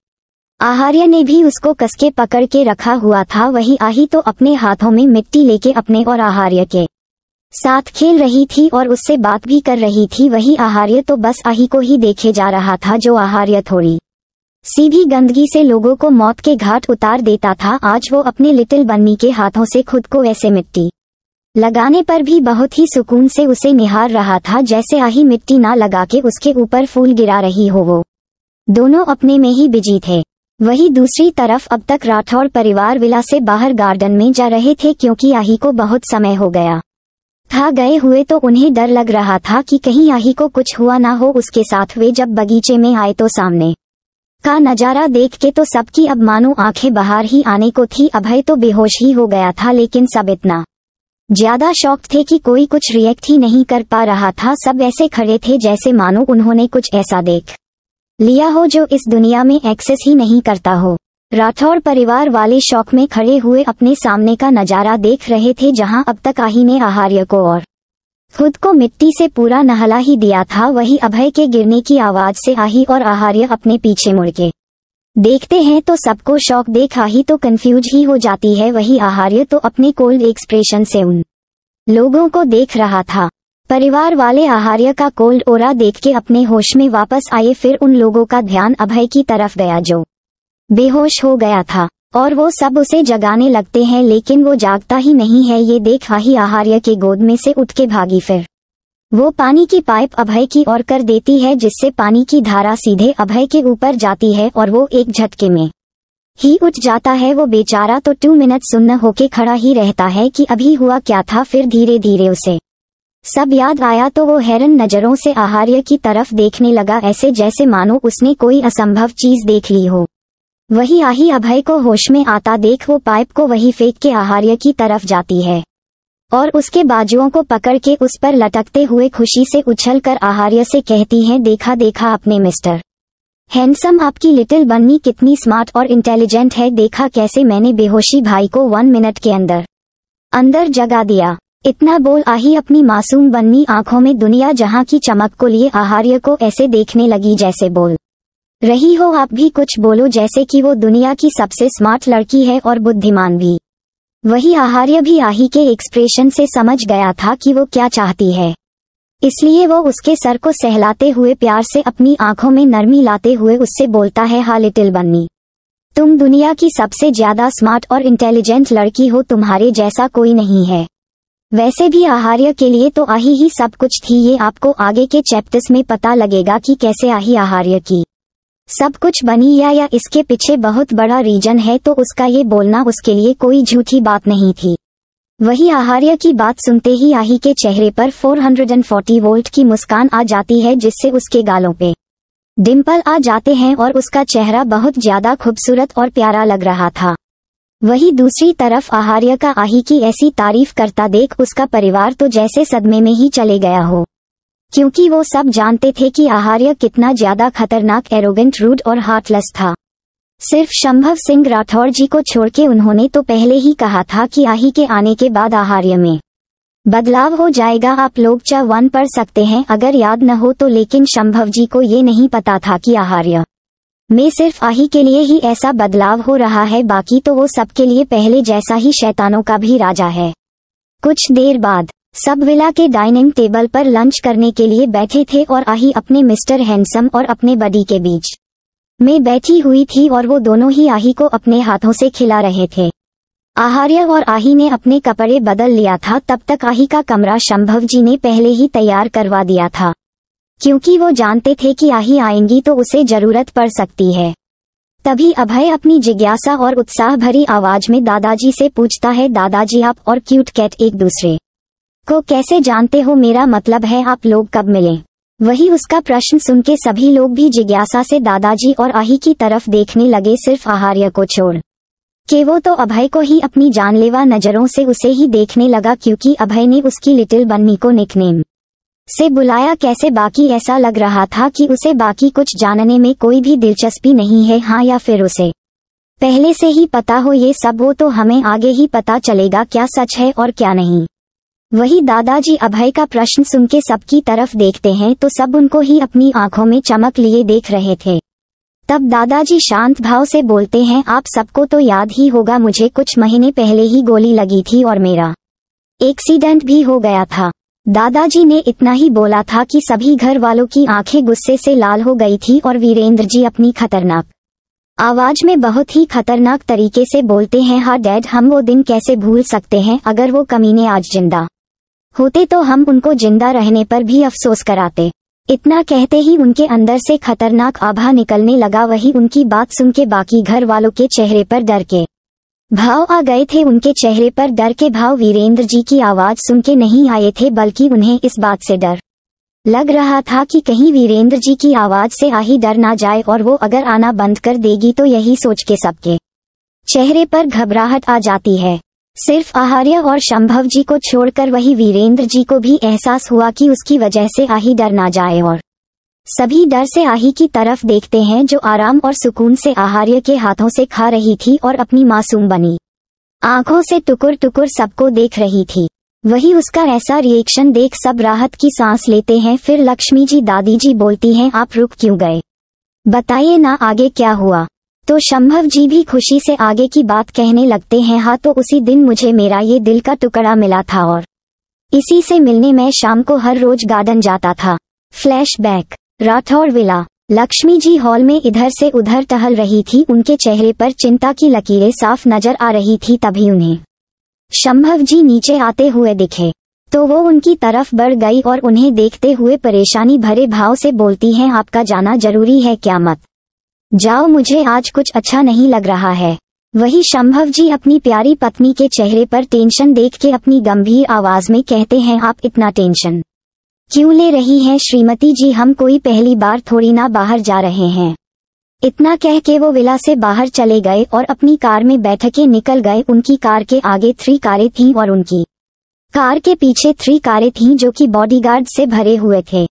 S1: आहार्य ने भी उसको कसके पकड़ के रखा हुआ था वही आही तो अपने हाथों में मिट्टी लेके अपने और आहार्य के साथ खेल रही थी और उससे बात भी कर रही थी वही आहार्य तो बस आही को ही देखे जा रहा था जो आहार्य थोड़ी सी भी गंदगी से लोगों को मौत के घाट उतार देता था आज वो अपने लिटिल बन्नी के हाथों से खुद को वैसे मिट्टी लगाने पर भी बहुत ही सुकून से उसे निहार रहा था जैसे आही मिट्टी ना लगा के उसके ऊपर फूल गिरा रही हो वो दोनों अपने में ही बिजी थे वहीं दूसरी तरफ अब तक राठौर परिवार विला से बाहर गार्डन में जा रहे थे क्योंकि आही को बहुत समय हो गया था गए हुए तो उन्हें डर लग रहा था कि कहीं आही को कुछ हुआ ना हो उसके साथ वे जब बगीचे में आए तो सामने का नजारा देख के तो सबकी अब मानो आंखें बाहर ही आने को थी अभय तो बेहोश ही हो गया था लेकिन सब इतना ज्यादा शौक थे कि कोई कुछ रिएक्ट ही नहीं कर पा रहा था सब ऐसे खड़े थे जैसे मानो उन्होंने कुछ ऐसा देख लिया हो जो इस दुनिया में एक्सेस ही नहीं करता हो राठौर परिवार वाले शौक में खड़े हुए अपने सामने का नजारा देख रहे थे जहां अब तक आही ने आहार्य को और खुद को मिट्टी से पूरा नहला ही दिया था वही अभय के गिरने की आवाज से आही और आहार्य अपने पीछे मुड़के देखते हैं तो सबको शौक देख आही तो कंफ्यूज ही हो जाती है वही आहार्य तो अपने कोल्ड एक्सप्रेशन से उन लोगों को देख रहा था परिवार वाले आहार्य का कोल्ड ओरा देख के अपने होश में वापस आए फिर उन लोगों का ध्यान अभय की तरफ गया जो बेहोश हो गया था और वो सब उसे जगाने लगते हैं लेकिन वो जागता ही नहीं है ये देख वही आहार्य के गोद में से उठ के भागी फिर वो पानी की पाइप अभय की ओर कर देती है जिससे पानी की धारा सीधे अभय के ऊपर जाती है और वो एक झटके में ही उठ जाता है वो बेचारा तो टू मिनट सुन्न होके खड़ा ही रहता है कि अभी हुआ क्या था फिर धीरे धीरे उसे सब याद आया तो वो हैरन नजरों से आहार्य की तरफ देखने लगा ऐसे जैसे मानो उसने कोई असंभव चीज देख ली हो वही आही अभय को होश में आता देख वो पाइप को वही फेंक के आहार्य की तरफ जाती है और उसके बाजुओं को पकड़ के उस पर लटकते हुए खुशी से उछल कर आहार्य से कहती है देखा देखा अपने मिस्टर हैंडसम आपकी लिटिल बन्नी कितनी स्मार्ट और इंटेलिजेंट है देखा कैसे मैंने बेहोशी भाई को वन मिनट के अंदर अंदर जगा दिया इतना बोल आही अपनी मासूम बन्नी आंखों में दुनिया जहां की चमक को लिए आहार्य को ऐसे देखने लगी जैसे बोल रही हो आप भी कुछ बोलो जैसे कि वो दुनिया की सबसे स्मार्ट लड़की है और बुद्धिमान भी वही आहार्य भी आही के एक्सप्रेशन से समझ गया था कि वो क्या चाहती है इसलिए वो उसके सर को सहलाते हुए प्यार से अपनी आंखों में नरमी लाते हुए उससे बोलता है हा लिटिल बन्नी तुम दुनिया की सबसे ज्यादा स्मार्ट और इंटेलिजेंट लड़की हो तुम्हारे जैसा कोई नहीं है वैसे भी आहार्य के लिए तो आही ही सब कुछ थी ये आपको आगे के चैप्टर्स में पता लगेगा कि कैसे आही आहार्य की सब कुछ बनी या या इसके पीछे बहुत बड़ा रीजन है तो उसका ये बोलना उसके लिए कोई झूठी बात नहीं थी वही आहार्य की बात सुनते ही आही के चेहरे पर 440 वोल्ट की मुस्कान आ जाती है जिससे उसके गालों पे डिम्पल आ जाते हैं और उसका चेहरा बहुत ज्यादा खूबसूरत और प्यारा लग रहा था वहीं दूसरी तरफ आहार्य का आही की ऐसी तारीफ करता देख उसका परिवार तो जैसे सदमे में ही चले गया हो क्योंकि वो सब जानते थे कि आहार्य कितना ज्यादा खतरनाक एरोगेंट रूड और हार्टलेस था सिर्फ शंभव सिंह राठौर जी को छोड़ के उन्होंने तो पहले ही कहा था कि आही के आने के बाद आहार्य में बदलाव हो जाएगा आप लोग चा वन पढ़ सकते हैं अगर याद न हो तो लेकिन शंभव जी को ये नहीं पता था कि आहार्य में सिर्फ आही के लिए ही ऐसा बदलाव हो रहा है बाकी तो वो सबके लिए पहले जैसा ही शैतानों का भी राजा है कुछ देर बाद सब विला के डाइनिंग टेबल पर लंच करने के लिए बैठे थे और आही अपने मिस्टर हैंडसम और अपने बडी के बीच में बैठी हुई थी और वो दोनों ही आही को अपने हाथों से खिला रहे थे आहार्य और आही ने अपने कपड़े बदल लिया था तब तक आही का कमरा शंभव जी ने पहले ही तैयार करवा दिया था क्योंकि वो जानते थे कि आही आएंगी तो उसे जरूरत पड़ सकती है तभी अभय अपनी जिज्ञासा और उत्साह भरी आवाज में दादाजी से पूछता है दादाजी आप और क्यूट कैट एक दूसरे को कैसे जानते हो मेरा मतलब है आप लोग कब मिले वही उसका प्रश्न सुन के सभी लोग भी जिज्ञासा से दादाजी और आही की तरफ देखने लगे सिर्फ आहार्य को छोड़ के वो तो अभय को ही अपनी जानलेवा नजरों से उसे ही देखने लगा क्योंकि अभय ने उसकी लिटिल बन्नी को निकनेम से बुलाया कैसे बाकी ऐसा लग रहा था कि उसे बाकी कुछ जानने में कोई भी दिलचस्पी नहीं है हाँ या फिर उसे पहले से ही पता हो ये सब वो तो हमें आगे ही पता चलेगा क्या सच है और क्या नहीं वही दादाजी अभय का प्रश्न सुन के सबकी तरफ देखते हैं तो सब उनको ही अपनी आंखों में चमक लिए देख रहे थे तब दादाजी शांत भाव से बोलते हैं आप सबको तो याद ही होगा मुझे कुछ महीने पहले ही गोली लगी थी और मेरा एक्सीडेंट भी हो गया था दादाजी ने इतना ही बोला था कि सभी घर वालों की आंखें गुस्से से लाल हो गई थी और वीरेंद्र जी अपनी खतरनाक आवाज में बहुत ही खतरनाक तरीके से बोलते हैं हा डैड हम वो दिन कैसे भूल सकते हैं अगर वो कमीने आज जिंदा होते तो हम उनको जिंदा रहने पर भी अफसोस कराते इतना कहते ही उनके अंदर से खतरनाक आभा निकलने लगा वही उनकी बात सुन के बाकी घर वालों के चेहरे पर डर के भाव आ गए थे उनके चेहरे पर डर के भाव वीरेंद्र जी की आवाज सुन के नहीं आए थे बल्कि उन्हें इस बात से डर लग रहा था कि कहीं वीरेंद्र जी की आवाज से आ ही डर ना जाए और वो अगर आना बंद कर देगी तो यही सोच के सबके चेहरे पर घबराहट आ जाती है सिर्फ आहार्य और शंभव जी को छोड़कर वही वीरेंद्र जी को भी एहसास हुआ कि उसकी वजह से आही डर ना जाए और सभी डर से आही की तरफ देखते हैं जो आराम और सुकून से आहार्य के हाथों से खा रही थी और अपनी मासूम बनी आंखों से टुकुर टुकुर सबको देख रही थी वही उसका ऐसा रिएक्शन देख सब राहत की सांस लेते हैं फिर लक्ष्मी जी दादी जी बोलती हैं आप रुक क्यों गए बताइए ना आगे क्या हुआ तो शंभव जी भी खुशी से आगे की बात कहने लगते हैं हाँ तो उसी दिन मुझे मेरा ये दिल का टुकड़ा मिला था और इसी से मिलने मैं शाम को हर रोज गार्डन जाता था flashback Rathore villa Lakshmi ji hall में इधर से उधर टहल रही थी उनके चेहरे पर चिंता की लकीरें साफ नजर आ रही थी तभी उन्हें शंभव जी नीचे आते हुए दिखे तो वो उनकी तरफ बढ़ गई और उन्हें देखते हुए परेशानी भरे भाव से बोलती हैं आपका जाना जरूरी है क्या मत जाओ मुझे आज कुछ अच्छा नहीं लग रहा है वही शंभव जी अपनी प्यारी पत्नी के चेहरे पर टेंशन देख के अपनी गंभीर आवाज में कहते हैं आप इतना टेंशन क्यों ले रही हैं श्रीमती जी हम कोई पहली बार थोड़ी ना बाहर जा रहे हैं इतना कह के वो विला से बाहर चले गए और अपनी कार में बैठके निकल गए उनकी कार के आगे थ्री कारें थीं और उनकी कार के पीछे थ्री कारें थीं जो कि बॉडीगार्ड से भरे हुए थे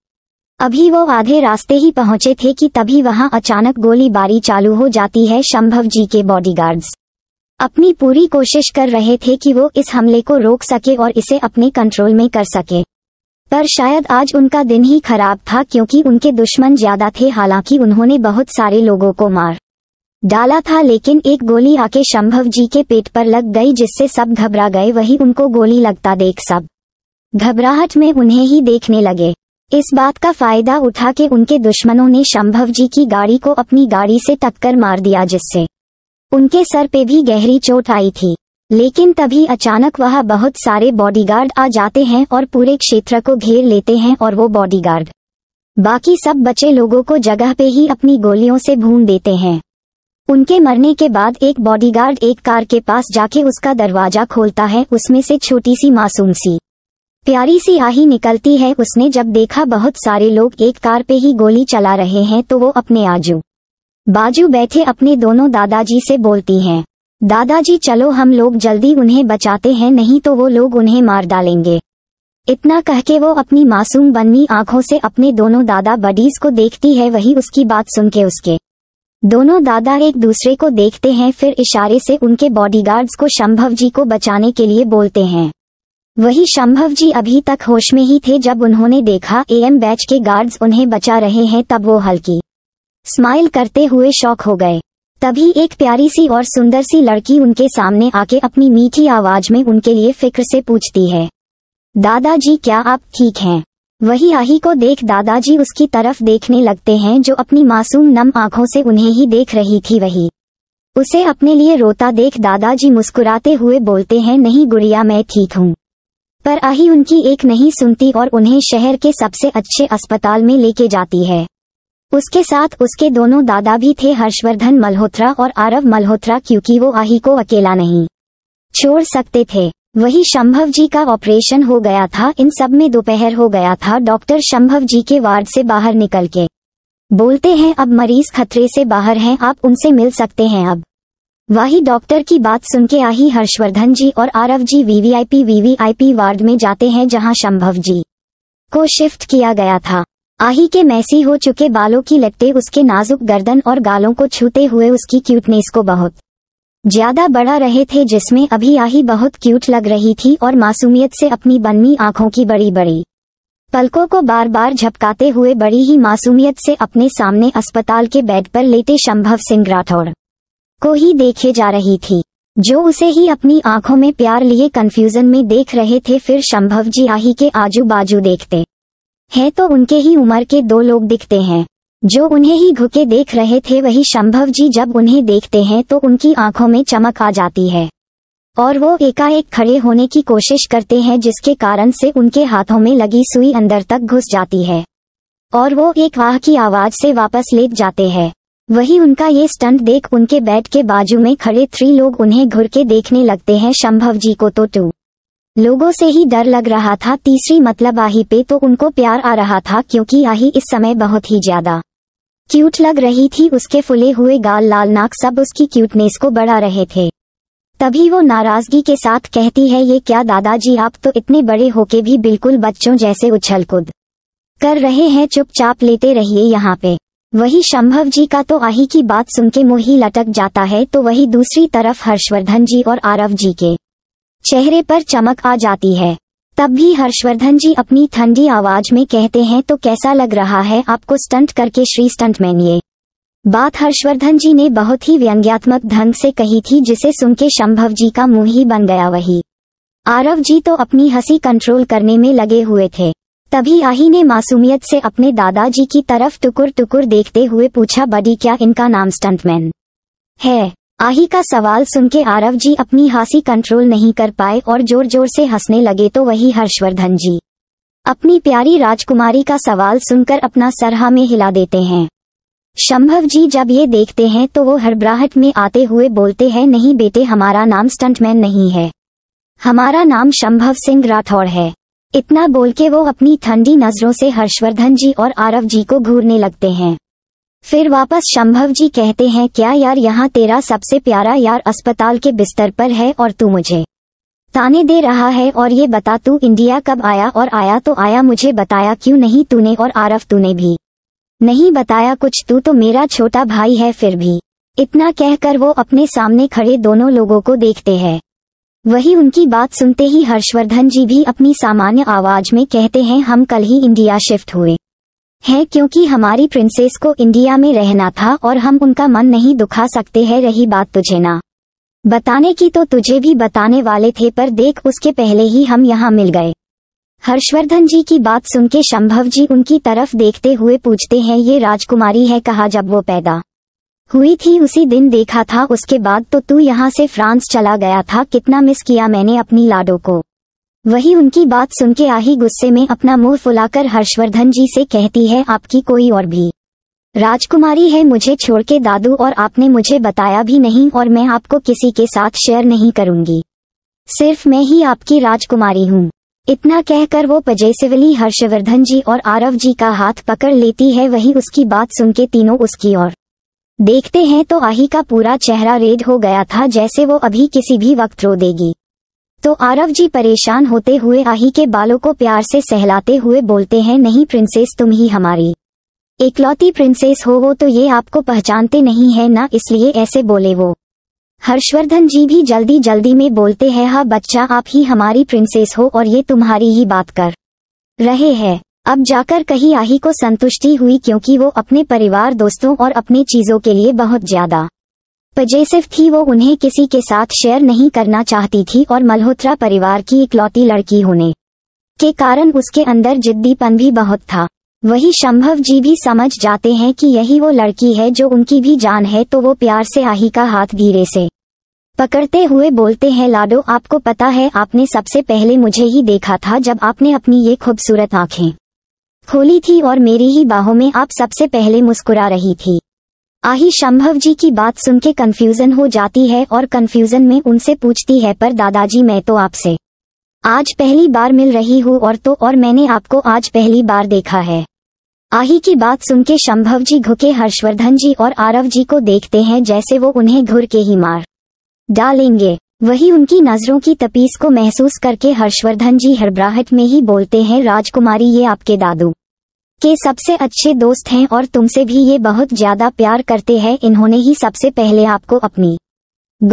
S1: अभी वो आधे रास्ते ही पहुंचे थे कि तभी वहां अचानक गोलीबारी चालू हो जाती है शंभव जी के बॉडीगार्ड्स अपनी पूरी कोशिश कर रहे थे कि वो इस हमले को रोक सके और इसे अपने कंट्रोल में कर सके पर शायद आज उनका दिन ही खराब था क्योंकि उनके दुश्मन ज्यादा थे हालांकि उन्होंने बहुत सारे लोगों को मार डाला था लेकिन एक गोली आके शंभव जी के पेट पर लग गई जिससे सब घबरा गए वही उनको गोली लगता देख सब घबराहट में उन्हें ही देखने लगे इस बात का फायदा उठा के उनके दुश्मनों ने शंभव जी की गाड़ी को अपनी गाड़ी से टक्कर मार दिया जिससे उनके सर पे भी गहरी चोट आई थी लेकिन तभी अचानक वह बहुत सारे बॉडीगार्ड आ जाते हैं और पूरे क्षेत्र को घेर लेते हैं और वो बॉडीगार्ड बाकी सब बचे लोगों को जगह पे ही अपनी गोलियों से भून देते हैं उनके मरने के बाद एक बॉडीगार्ड एक कार के पास जाके उसका दरवाजा खोलता है उसमें से छोटी सी मासूम सी प्यारी सी आही निकलती है उसने जब देखा बहुत सारे लोग एक कार पे ही गोली चला रहे हैं तो वो अपने आजू बाजू बैठे अपने दोनों दादाजी से बोलती हैं दादाजी चलो हम लोग जल्दी उन्हें बचाते हैं नहीं तो वो लोग उन्हें मार डालेंगे इतना कह के वो अपनी मासूम बन्नी आंखों से अपने दोनों दादा बडीज को देखती है वही उसकी बात सुन के उसके दोनों दादा एक दूसरे को देखते हैं फिर इशारे से उनके बॉडीगार्ड्स को शंभव जी को बचाने के लिए बोलते हैं वही शंभव जी अभी तक होश में ही थे जब उन्होंने देखा एएम बैच के गार्ड्स उन्हें बचा रहे हैं तब वो हल्की स्माइल करते हुए शौक हो गए तभी एक प्यारी सी और सुंदर सी लड़की उनके सामने आके अपनी मीठी आवाज में उनके लिए फिक्र से पूछती है दादाजी क्या आप ठीक हैं वही आही को देख दादाजी उसकी तरफ देखने लगते हैं जो अपनी मासूम नम आंखों से उन्हें ही देख रही थी वही उसे अपने लिए रोता देख दादाजी मुस्कुराते हुए बोलते हैं नहीं गुड़िया मैं ठीक हूँ पर आही उनकी एक नहीं सुनती और उन्हें शहर के सबसे अच्छे अस्पताल में लेके जाती है उसके साथ उसके दोनों दादा भी थे हर्षवर्धन मल्होत्रा और आरव मल्होत्रा क्योंकि वो आही को अकेला नहीं छोड़ सकते थे वही शंभव जी का ऑपरेशन हो गया था इन सब में दोपहर हो गया था डॉक्टर शंभव जी के वार्ड से बाहर निकल के बोलते हैं अब मरीज खतरे से बाहर हैं आप उनसे मिल सकते हैं अब वही डॉक्टर की बात सुन के आही हर्षवर्धन जी और Aarav ji VVIP VVIP ward में जाते हैं जहां शंभव जी को शिफ्ट किया गया था आही के मैसी हो चुके बालों की लपटे उसके नाजुक गर्दन और गालों को छूते हुए उसकी क्यूटनेस को बहुत ज्यादा बढ़ा रहे थे जिसमें अभी आही बहुत क्यूट लग रही थी और मासूमियत से अपनी बन्नी आंखों की बड़ी बड़ी पलकों को बार बार झपकाते हुए बड़ी ही मासूमियत से अपने सामने अस्पताल के बेड पर लेते शंभव सिंह राठौड़ को ही देखे जा रही थी जो उसे ही अपनी आंखों में प्यार लिए कन्फ्यूजन में देख रहे थे फिर शंभव जी आही के आजू बाजू देखते है तो उनके ही उम्र के दो लोग दिखते हैं जो उन्हें ही घुके देख रहे थे वही शंभव जी जब उन्हें देखते हैं तो उनकी आंखों में चमक आ जाती है और वो एकाएक खड़े होने की कोशिश करते हैं जिसके कारण से उनके हाथों में लगी सुई अंदर तक घुस जाती है और वो एक वाह की आवाज से वापस लेट जाते हैं वही उनका ये स्टंट देख उनके बेड के बाजू में खड़े थ्री लोग उन्हें घुर के देखने लगते हैं शंभव जी को तो टू लोगों से ही डर लग रहा था तीसरी मतलब आही पे तो उनको प्यार आ रहा था क्योंकि आही इस समय बहुत ही ज्यादा क्यूट लग रही थी उसके फुले हुए गाल लाल नाक सब उसकी क्यूटनेस को बढ़ा रहे थे तभी वो नाराजगी के साथ कहती है ये क्या दादाजी आप तो इतने बड़े होके भी बिल्कुल बच्चों जैसे उछल कूद कर रहे हैं चुपचाप लेते रहिए यहाँ पे वही शंभव जी का तो आही की बात सुन के मुंह ही लटक जाता है तो वही दूसरी तरफ हर्षवर्धन जी और आरव जी के चेहरे पर चमक आ जाती है तब भी हर्षवर्धन जी अपनी ठंडी आवाज में कहते हैं तो कैसा लग रहा है आपको स्टंट करके श्री स्टंट मैन ये बात हर्षवर्धन जी ने बहुत ही व्यंग्यात्मक ढंग से कही थी जिसे सुनके शंभव जी का मुंह ही बन गया वही आरव जी तो अपनी हंसी कंट्रोल करने में लगे हुए थे तभी आही ने मासूमियत से अपने दादाजी की तरफ टुकुर टुकुर देखते हुए पूछा बडी क्या इनका नाम स्टंटमैन है आही का सवाल सुन के आरव जी अपनी हंसी कंट्रोल नहीं कर पाए और जोर जोर से हंसने लगे तो वही हर्षवर्धन जी अपनी प्यारी राजकुमारी का सवाल सुनकर अपना सरहा में हिला देते हैं शंभव जी जब ये देखते हैं तो वो हरब्राहट में आते हुए बोलते हैं नहीं बेटे हमारा नाम स्टंटमैन नहीं है हमारा नाम शंभव सिंह राठौड़ है इतना बोल के वो अपनी ठंडी नजरों से हर्षवर्धन जी और आरव जी को घूरने लगते हैं फिर वापस शंभव जी कहते हैं क्या यार यहाँ तेरा सबसे प्यारा यार अस्पताल के बिस्तर पर है और तू मुझे ताने दे रहा है और ये बता तू इंडिया कब आया और आया तो आया मुझे बताया क्यों नहीं तूने और आरफ तूने भी नहीं बताया कुछ तू तो मेरा छोटा भाई है फिर भी इतना कहकर वो अपने सामने खड़े दोनों लोगों को देखते हैं वही उनकी बात सुनते ही हर्षवर्धन जी भी अपनी सामान्य आवाज में कहते हैं हम कल ही इंडिया शिफ्ट हुए है क्योंकि हमारी प्रिंसेस को इंडिया में रहना था और हम उनका मन नहीं दुखा सकते हैं रही बात तुझे ना बताने की तो तुझे भी बताने वाले थे पर देख उसके पहले ही हम यहाँ मिल गए हर्षवर्धन जी की बात सुन के शंभव जी उनकी तरफ देखते हुए पूछते हैं ये राजकुमारी है कहा जब वो पैदा हुई थी उसी दिन देखा था उसके बाद तो तू यहाँ से फ्रांस चला गया था कितना मिस किया मैंने अपनी लाडो को वही उनकी बात सुन के आही गुस्से में अपना मुंह फुलाकर हर्षवर्धन जी से कहती है आपकी कोई और भी राजकुमारी है मुझे छोड़ के दादू और आपने मुझे बताया भी नहीं और मैं आपको किसी के साथ शेयर नहीं करूंगी सिर्फ मैं ही आपकी राजकुमारी हूँ इतना कहकर वो पजेसिवली हर्षवर्धन जी और आरव जी का हाथ पकड़ लेती है वही उसकी बात सुन के तीनों उसकी और देखते हैं तो आही का पूरा चेहरा रेड हो गया था जैसे वो अभी किसी भी वक्त रो देगी तो आरव जी परेशान होते हुए आही के बालों को प्यार से सहलाते हुए बोलते हैं नहीं प्रिंसेस तुम ही हमारी एकलौती प्रिंसेस हो वो तो ये आपको पहचानते नहीं है ना इसलिए ऐसे बोले वो हर्षवर्धन जी भी जल्दी जल्दी में बोलते हैं हा बच्चा आप ही हमारी प्रिंसेस हो और ये तुम्हारी ही बात कर रहे हैं अब जाकर कहीं आही को संतुष्टि हुई क्योंकि वो अपने परिवार दोस्तों और अपनी चीजों के लिए बहुत ज्यादा पजेसिफ थी वो उन्हें किसी के साथ शेयर नहीं करना चाहती थी और मल्होत्रा परिवार की इकलौती लड़की होने के कारण उसके अंदर जिद्दीपन भी बहुत था वही शंभव जी भी समझ जाते हैं कि यही वो लड़की है जो उनकी भी जान है तो वो प्यार से आही का हाथ धीरे से पकड़ते हुए बोलते हैं लाडो आपको पता है आपने सबसे पहले मुझे ही देखा था जब आपने अपनी ये खूबसूरत आंखें खोली थी और मेरी ही बाहों में आप सबसे पहले मुस्कुरा रही थी आही शंभव जी की बात सुन के कन्फ्यूजन हो जाती है और कन्फ्यूजन में उनसे पूछती है पर दादाजी मैं तो आपसे आज पहली बार मिल रही हूँ और तो और मैंने आपको आज पहली बार देखा है आही की बात सुन के शंभव जी घुके हर्षवर्धन जी और आरव जी को देखते हैं जैसे वो उन्हें घुर के ही मार डालेंगे वही उनकी नजरों की तपीस को महसूस करके हर्षवर्धन जी हड़ब्राहट में ही बोलते हैं राजकुमारी ये आपके दादू के सबसे अच्छे दोस्त हैं और तुमसे भी ये बहुत ज्यादा प्यार करते हैं इन्होंने ही सबसे पहले आपको अपनी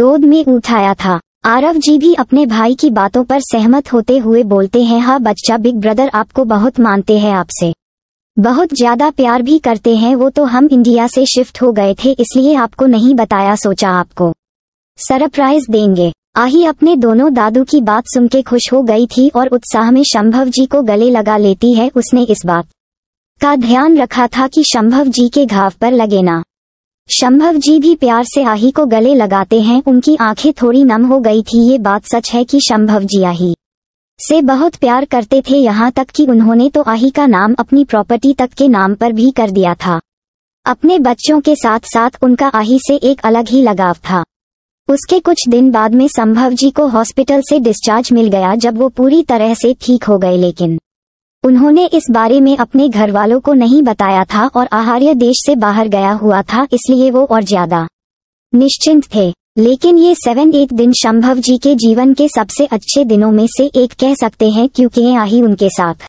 S1: गोद में उठाया था आरव जी भी अपने भाई की बातों पर सहमत होते हुए बोलते हैं हाँ बच्चा बिग ब्रदर आपको बहुत मानते हैं आपसे बहुत ज्यादा प्यार भी करते हैं वो तो हम इंडिया से शिफ्ट हो गए थे इसलिए आपको नहीं बताया सोचा आपको सरप्राइज देंगे आही अपने दोनों दादू की बात सुन के खुश हो गई थी और उत्साह में शंभव जी को गले लगा लेती है उसने इस बात का ध्यान रखा था कि शंभव जी के घाव पर लगे ना शंभव जी भी प्यार से आही को गले लगाते हैं उनकी आंखें थोड़ी नम हो गई थी ये बात सच है कि शंभव जी आही से बहुत प्यार करते थे यहाँ तक कि उन्होंने तो आही का नाम अपनी प्रॉपर्टी तक के नाम पर भी कर दिया था अपने बच्चों के साथ साथ उनका आही से एक अलग ही लगाव था उसके कुछ दिन बाद में संभव जी को हॉस्पिटल से डिस्चार्ज मिल गया जब वो पूरी तरह से ठीक हो गए लेकिन उन्होंने इस बारे में अपने घर वालों को नहीं बताया था और आहार्य देश से बाहर गया हुआ था इसलिए वो और ज्यादा निश्चिंत थे लेकिन ये सेवन एट दिन शंभव जी के जीवन के सबसे अच्छे दिनों में से एक कह सकते हैं क्योंकि आही उनके साथ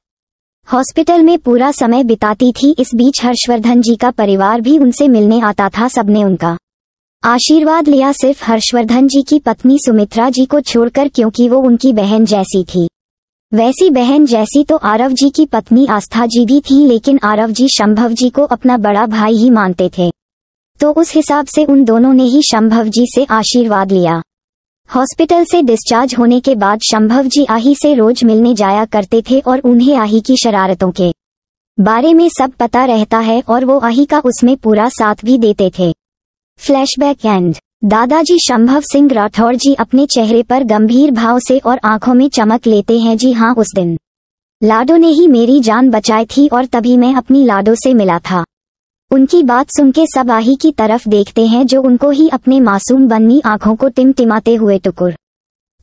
S1: हॉस्पिटल में पूरा समय बिताती थी इस बीच हर्षवर्धन जी का परिवार भी उनसे मिलने आता था सबने उनका आशीर्वाद लिया सिर्फ हर्षवर्धन जी की पत्नी सुमित्रा जी को छोड़कर क्योंकि वो उनकी बहन जैसी थी वैसी बहन जैसी तो आरव जी की पत्नी आस्था जी भी थी लेकिन आरव जी शंभव जी को अपना बड़ा भाई ही मानते थे तो उस हिसाब से उन दोनों ने ही शंभव जी से आशीर्वाद लिया हॉस्पिटल से डिस्चार्ज होने के बाद शंभव जी आही से रोज मिलने जाया करते थे और उन्हें आही की शरारतों के बारे में सब पता रहता है और वो आही का उसमें पूरा साथ भी देते थे फ्लैशबैक एंड दादाजी शंभव सिंह राठौर जी अपने चेहरे पर गंभीर भाव से और आंखों में चमक लेते हैं जी हाँ उस दिन लाडो ने ही मेरी जान बचाई थी और तभी मैं अपनी लाडो से मिला था उनकी बात सुन के सब आही की तरफ देखते हैं जो उनको ही अपने मासूम बन्नी आंखों को टिमटिमाते हुए टुकुर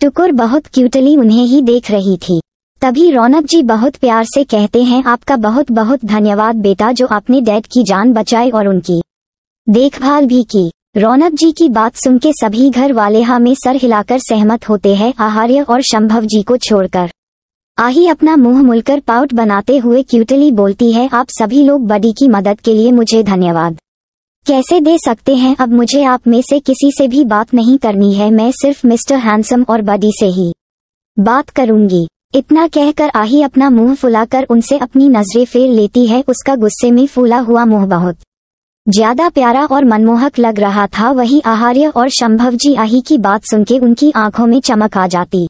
S1: टुकुर बहुत क्यूटली उन्हें ही देख रही थी तभी रौनक जी बहुत प्यार से कहते हैं आपका बहुत बहुत धन्यवाद बेटा जो आपने डैड की जान बचाई और उनकी देखभाल भी की रौनक जी की बात सुन के सभी घर वाले हा में सर हिलाकर सहमत होते हैं आहार्य और शंभव जी को छोड़कर आही अपना मुंह मुलकर पाउट बनाते हुए क्यूटली बोलती है आप सभी लोग बडी की मदद के लिए मुझे धन्यवाद कैसे दे सकते हैं अब मुझे आप में से किसी से भी बात नहीं करनी है मैं सिर्फ मिस्टर हैंसम और बडी से ही बात करूंगी इतना कहकर आही अपना मुंह फुलाकर उनसे अपनी नजरें फेर लेती है उसका गुस्से में फूला हुआ मुंह बहुत ज्यादा प्यारा और मनमोहक लग रहा था वही आहार्य और शंभव जी आही की बात सुनके उनकी आंखों में चमक आ जाती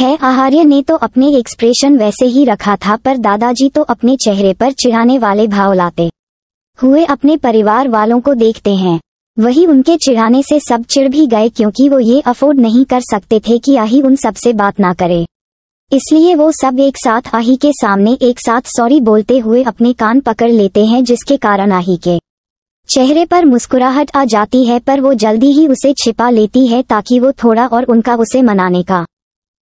S1: है आहार्य ने तो अपने एक्सप्रेशन वैसे ही रखा था पर दादाजी तो अपने चेहरे पर चिढ़ाने वाले भाव लाते हुए अपने परिवार वालों को देखते हैं वही उनके चिढ़ाने से सब चिढ़ भी गए क्योंकि वो ये अफोर्ड नहीं कर सकते थे कि आही उन सबसे बात ना करे इसलिए वो सब एक साथ आही के सामने एक साथ सॉरी बोलते हुए अपने कान पकड़ लेते हैं जिसके कारण आही के चेहरे पर मुस्कुराहट आ जाती है पर वो जल्दी ही उसे छिपा लेती है ताकि वो थोड़ा और उनका उसे मनाने का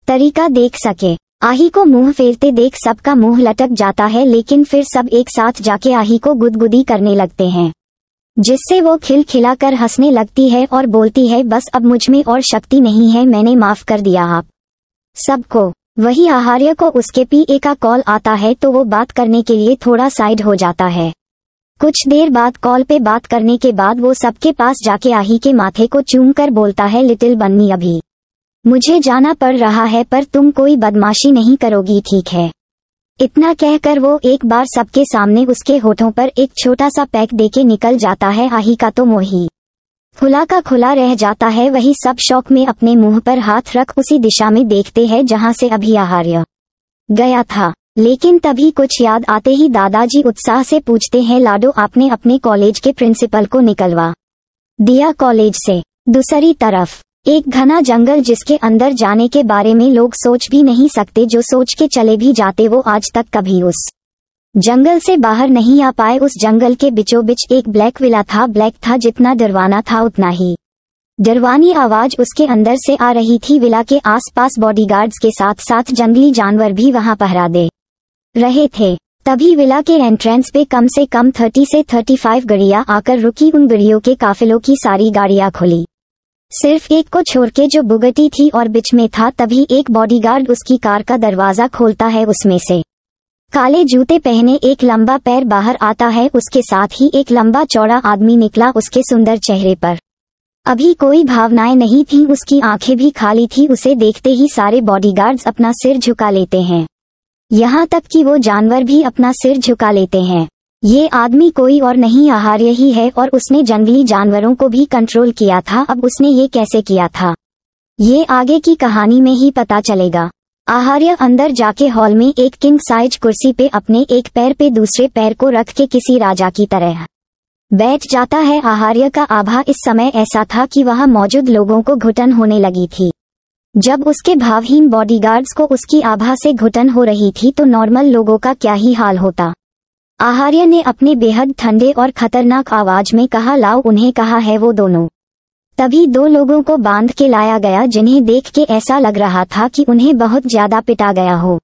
S1: तरीका देख सके आही को मुंह फेरते देख सबका मुंह लटक जाता है लेकिन फिर सब एक साथ जाके आही को गुदगुदी करने लगते हैं जिससे वो खिल खिला कर हंसने लगती है और बोलती है बस अब मुझ में और शक्ति नहीं है मैंने माफ कर दिया आप सबको वही आहार्य को उसके पीए का कॉल आता है तो वो बात करने के लिए थोड़ा साइड हो जाता है कुछ देर बाद कॉल पे बात करने के बाद वो सबके पास जाके आही के माथे को चूम कर बोलता है लिटिल बन्नी अभी मुझे जाना पड़ रहा है पर तुम कोई बदमाशी नहीं करोगी ठीक है इतना कहकर वो एक बार सबके सामने उसके होठों पर एक छोटा सा पैक देके निकल जाता है आही का तो मोही खुला का खुला रह जाता है वही सब शौक में अपने मुंह पर हाथ रख उसी दिशा में देखते हैं जहां से अभी आहार्य गया था लेकिन तभी कुछ याद आते ही दादाजी उत्साह से पूछते हैं लाडो आपने अपने कॉलेज के प्रिंसिपल को निकलवा दिया कॉलेज से दूसरी तरफ एक घना जंगल जिसके अंदर जाने के बारे में लोग सोच भी नहीं सकते जो सोच के चले भी जाते वो आज तक कभी उस जंगल से बाहर नहीं आ पाए उस जंगल के बिचों बिच एक ब्लैक विला था ब्लैक था जितना डरवाना था उतना ही डरवानी आवाज उसके अंदर से आ रही थी विला के आसपास बॉडीगार्ड्स के साथ साथ जंगली जानवर भी वहां पहरा दे रहे थे तभी विला के एंट्रेंस पे कम से कम 30 से 35 गड़िया आकर रुकी उन गड़ियों के काफिलों की सारी गाड़िया खोली सिर्फ एक को छोड़ के जो बुगटी थी और बिच में था तभी एक बॉडीगार्ड उसकी कार का दरवाजा खोलता है उसमें से काले जूते पहने एक लंबा पैर बाहर आता है उसके साथ ही एक लंबा चौड़ा आदमी निकला उसके सुंदर चेहरे पर अभी कोई भावनाएं नहीं थी उसकी आंखें भी खाली थी उसे देखते ही सारे बॉडीगार्ड्स अपना सिर झुका लेते हैं यहाँ तक कि वो जानवर भी अपना सिर झुका लेते हैं ये आदमी कोई और नहीं आहार्य ही है और उसने जंगली जानवरों को भी कंट्रोल किया था अब उसने ये कैसे किया था ये आगे की कहानी में ही पता चलेगा आहार्य अंदर जाके हॉल में एक किंग साइज कुर्सी पे अपने एक पैर पे दूसरे पैर को रख के किसी राजा की तरह बैठ जाता है आहार्य का आभा इस समय ऐसा था कि वहाँ मौजूद लोगों को घुटन होने लगी थी जब उसके भावहीन बॉडीगार्ड्स को उसकी आभा से घुटन हो रही थी तो नॉर्मल लोगों का क्या ही हाल होता आहार्य ने अपने बेहद ठंडे और खतरनाक आवाज में कहा लाओ उन्हें कहा है वो दोनों तभी दो लोगों को बांध के लाया गया जिन्हें देख के ऐसा लग रहा था कि उन्हें बहुत ज्यादा पिटा गया हो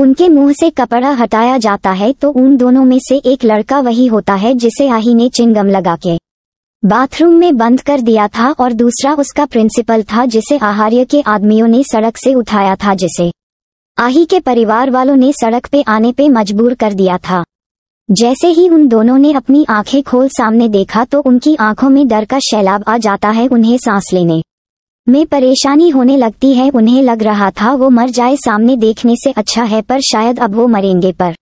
S1: उनके मुंह से कपड़ा हटाया जाता है तो उन दोनों में से एक लड़का वही होता है जिसे आही ने चिंगम लगा के बाथरूम में बंद कर दिया था और दूसरा उसका प्रिंसिपल था जिसे आहार्य के आदमियों ने सड़क से उठाया था जिसे आही के परिवार वालों ने सड़क पे आने पे मजबूर कर दिया था जैसे ही उन दोनों ने अपनी आंखें खोल सामने देखा तो उनकी आंखों में डर का सैलाब आ जाता है उन्हें सांस लेने में परेशानी होने लगती है उन्हें लग रहा था वो मर जाए सामने देखने से अच्छा है पर शायद अब वो मरेंगे पर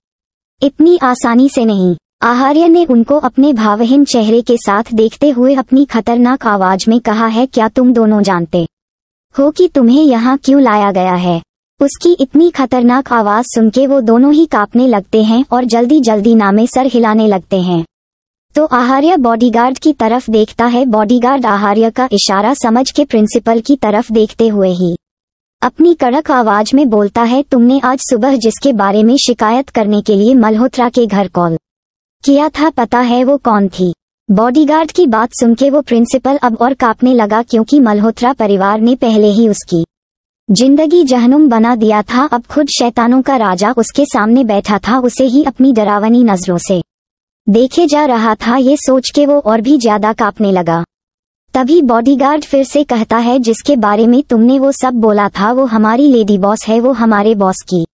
S1: इतनी आसानी से नहीं आहार्य ने उनको अपने भावहीन चेहरे के साथ देखते हुए अपनी खतरनाक आवाज में कहा है क्या तुम दोनों जानते हो कि तुम्हें यहाँ क्यों लाया गया है उसकी इतनी खतरनाक आवाज सुन के वो दोनों ही कांपने लगते हैं और जल्दी जल्दी नामे सर हिलाने लगते हैं तो आहार्य बॉडीगार्ड की तरफ देखता है बॉडीगार्ड आहार्य का इशारा समझ के प्रिंसिपल की तरफ देखते हुए ही अपनी कड़क आवाज में बोलता है तुमने आज सुबह जिसके बारे में शिकायत करने के लिए मल्होत्रा के घर कॉल किया था पता है वो कौन थी बॉडीगार्ड की बात सुन के वो प्रिंसिपल अब और कांपने लगा क्योंकि मल्होत्रा परिवार ने पहले ही उसकी जिंदगी जहनुम बना दिया था अब खुद शैतानों का राजा उसके सामने बैठा था उसे ही अपनी डरावनी नजरों से देखे जा रहा था ये सोच के वो और भी ज्यादा कांपने लगा तभी बॉडीगार्ड फिर से कहता है जिसके बारे में तुमने वो सब बोला था वो हमारी लेडी बॉस है वो हमारे बॉस की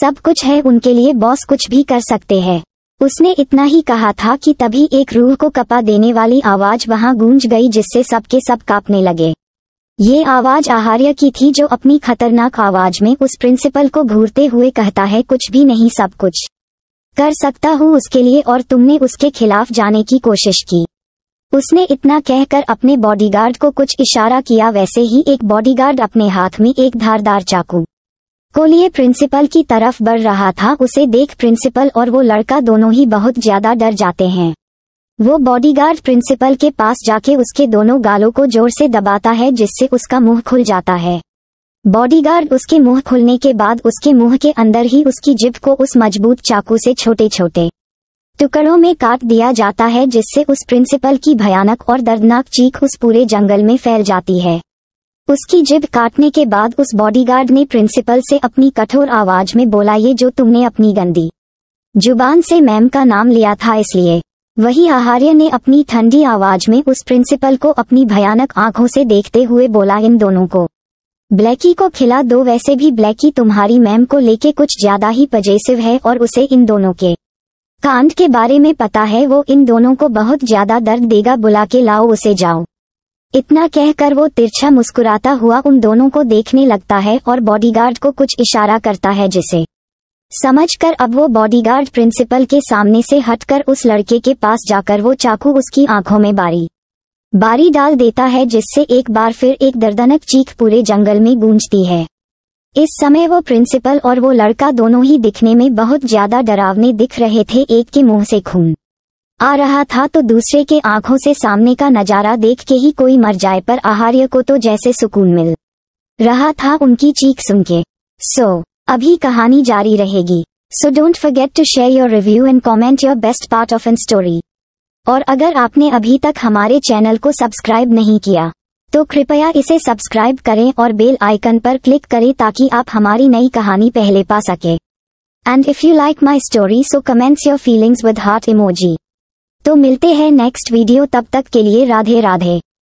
S1: सब कुछ है उनके लिए बॉस कुछ भी कर सकते हैं उसने इतना ही कहा था कि तभी एक रूह को कपा देने वाली आवाज वहां गूंज गई जिससे सबके सब कांपने लगे ये आवाज आहार्य की थी जो अपनी खतरनाक आवाज में उस प्रिंसिपल को घूरते हुए कहता है कुछ भी नहीं सब कुछ कर सकता हूँ उसके लिए और तुमने उसके खिलाफ जाने की कोशिश की उसने इतना कहकर अपने बॉडीगार्ड को कुछ इशारा किया वैसे ही एक बॉडीगार्ड अपने हाथ में एक धारदार चाकू वो लिए प्रिंसिपल की तरफ बढ़ रहा था उसे देख प्रिंसिपल और वो लड़का दोनों ही बहुत ज्यादा डर जाते हैं वो बॉडीगार्ड प्रिंसिपल के पास जाके उसके दोनों गालों को जोर से दबाता है जिससे उसका मुंह खुल जाता है बॉडीगार्ड उसके मुंह खुलने के बाद उसके मुंह के अंदर ही उसकी जिप को उस मजबूत चाकू से छोटे छोटे टुकड़ों में काट दिया जाता है जिससे उस प्रिंसिपल की भयानक और दर्दनाक चीख उस पूरे जंगल में फैल जाती है उसकी जिब काटने के बाद उस बॉडीगार्ड ने प्रिंसिपल से अपनी कठोर आवाज में बोला ये जो तुमने अपनी गंदी जुबान से मैम का नाम लिया था इसलिए वही आहार्य ने अपनी ठंडी आवाज में उस प्रिंसिपल को अपनी भयानक आंखों से देखते हुए बोला इन दोनों को ब्लैकी को खिला दो वैसे भी ब्लैकी तुम्हारी मैम को लेके कुछ ज्यादा ही पजेसिव है और उसे इन दोनों के कांड के बारे में पता है वो इन दोनों को बहुत ज्यादा दर्द देगा बुला के लाओ उसे जाओ इतना कहकर वो तिरछा मुस्कुराता हुआ उन दोनों को देखने लगता है और बॉडीगार्ड को कुछ इशारा करता है जिसे समझकर अब वो बॉडीगार्ड प्रिंसिपल के सामने से हटकर उस लड़के के पास जाकर वो चाकू उसकी आंखों में बारी बारी डाल देता है जिससे एक बार फिर एक दर्दनक चीख पूरे जंगल में गूंजती है इस समय वो प्रिंसिपल और वो लड़का दोनों ही दिखने में बहुत ज्यादा डरावने दिख रहे थे एक के मुंह से खून आ रहा था तो दूसरे के आंखों से सामने का नजारा देख के ही कोई मर जाए पर आहार्य को तो जैसे सुकून मिल रहा था उनकी चीख सुन के सो so, अभी कहानी जारी रहेगी so don't forget to share your review and comment your best part of an story और अगर आपने अभी तक हमारे चैनल को सब्सक्राइब नहीं किया तो कृपया इसे सब्सक्राइब करें और बेल आइकन पर क्लिक करें ताकि आप हमारी नई कहानी पहले पा सके and if you like my story so comments your feelings with heart emoji तो मिलते हैं नेक्स्ट वीडियो तब तक के लिए राधे राधे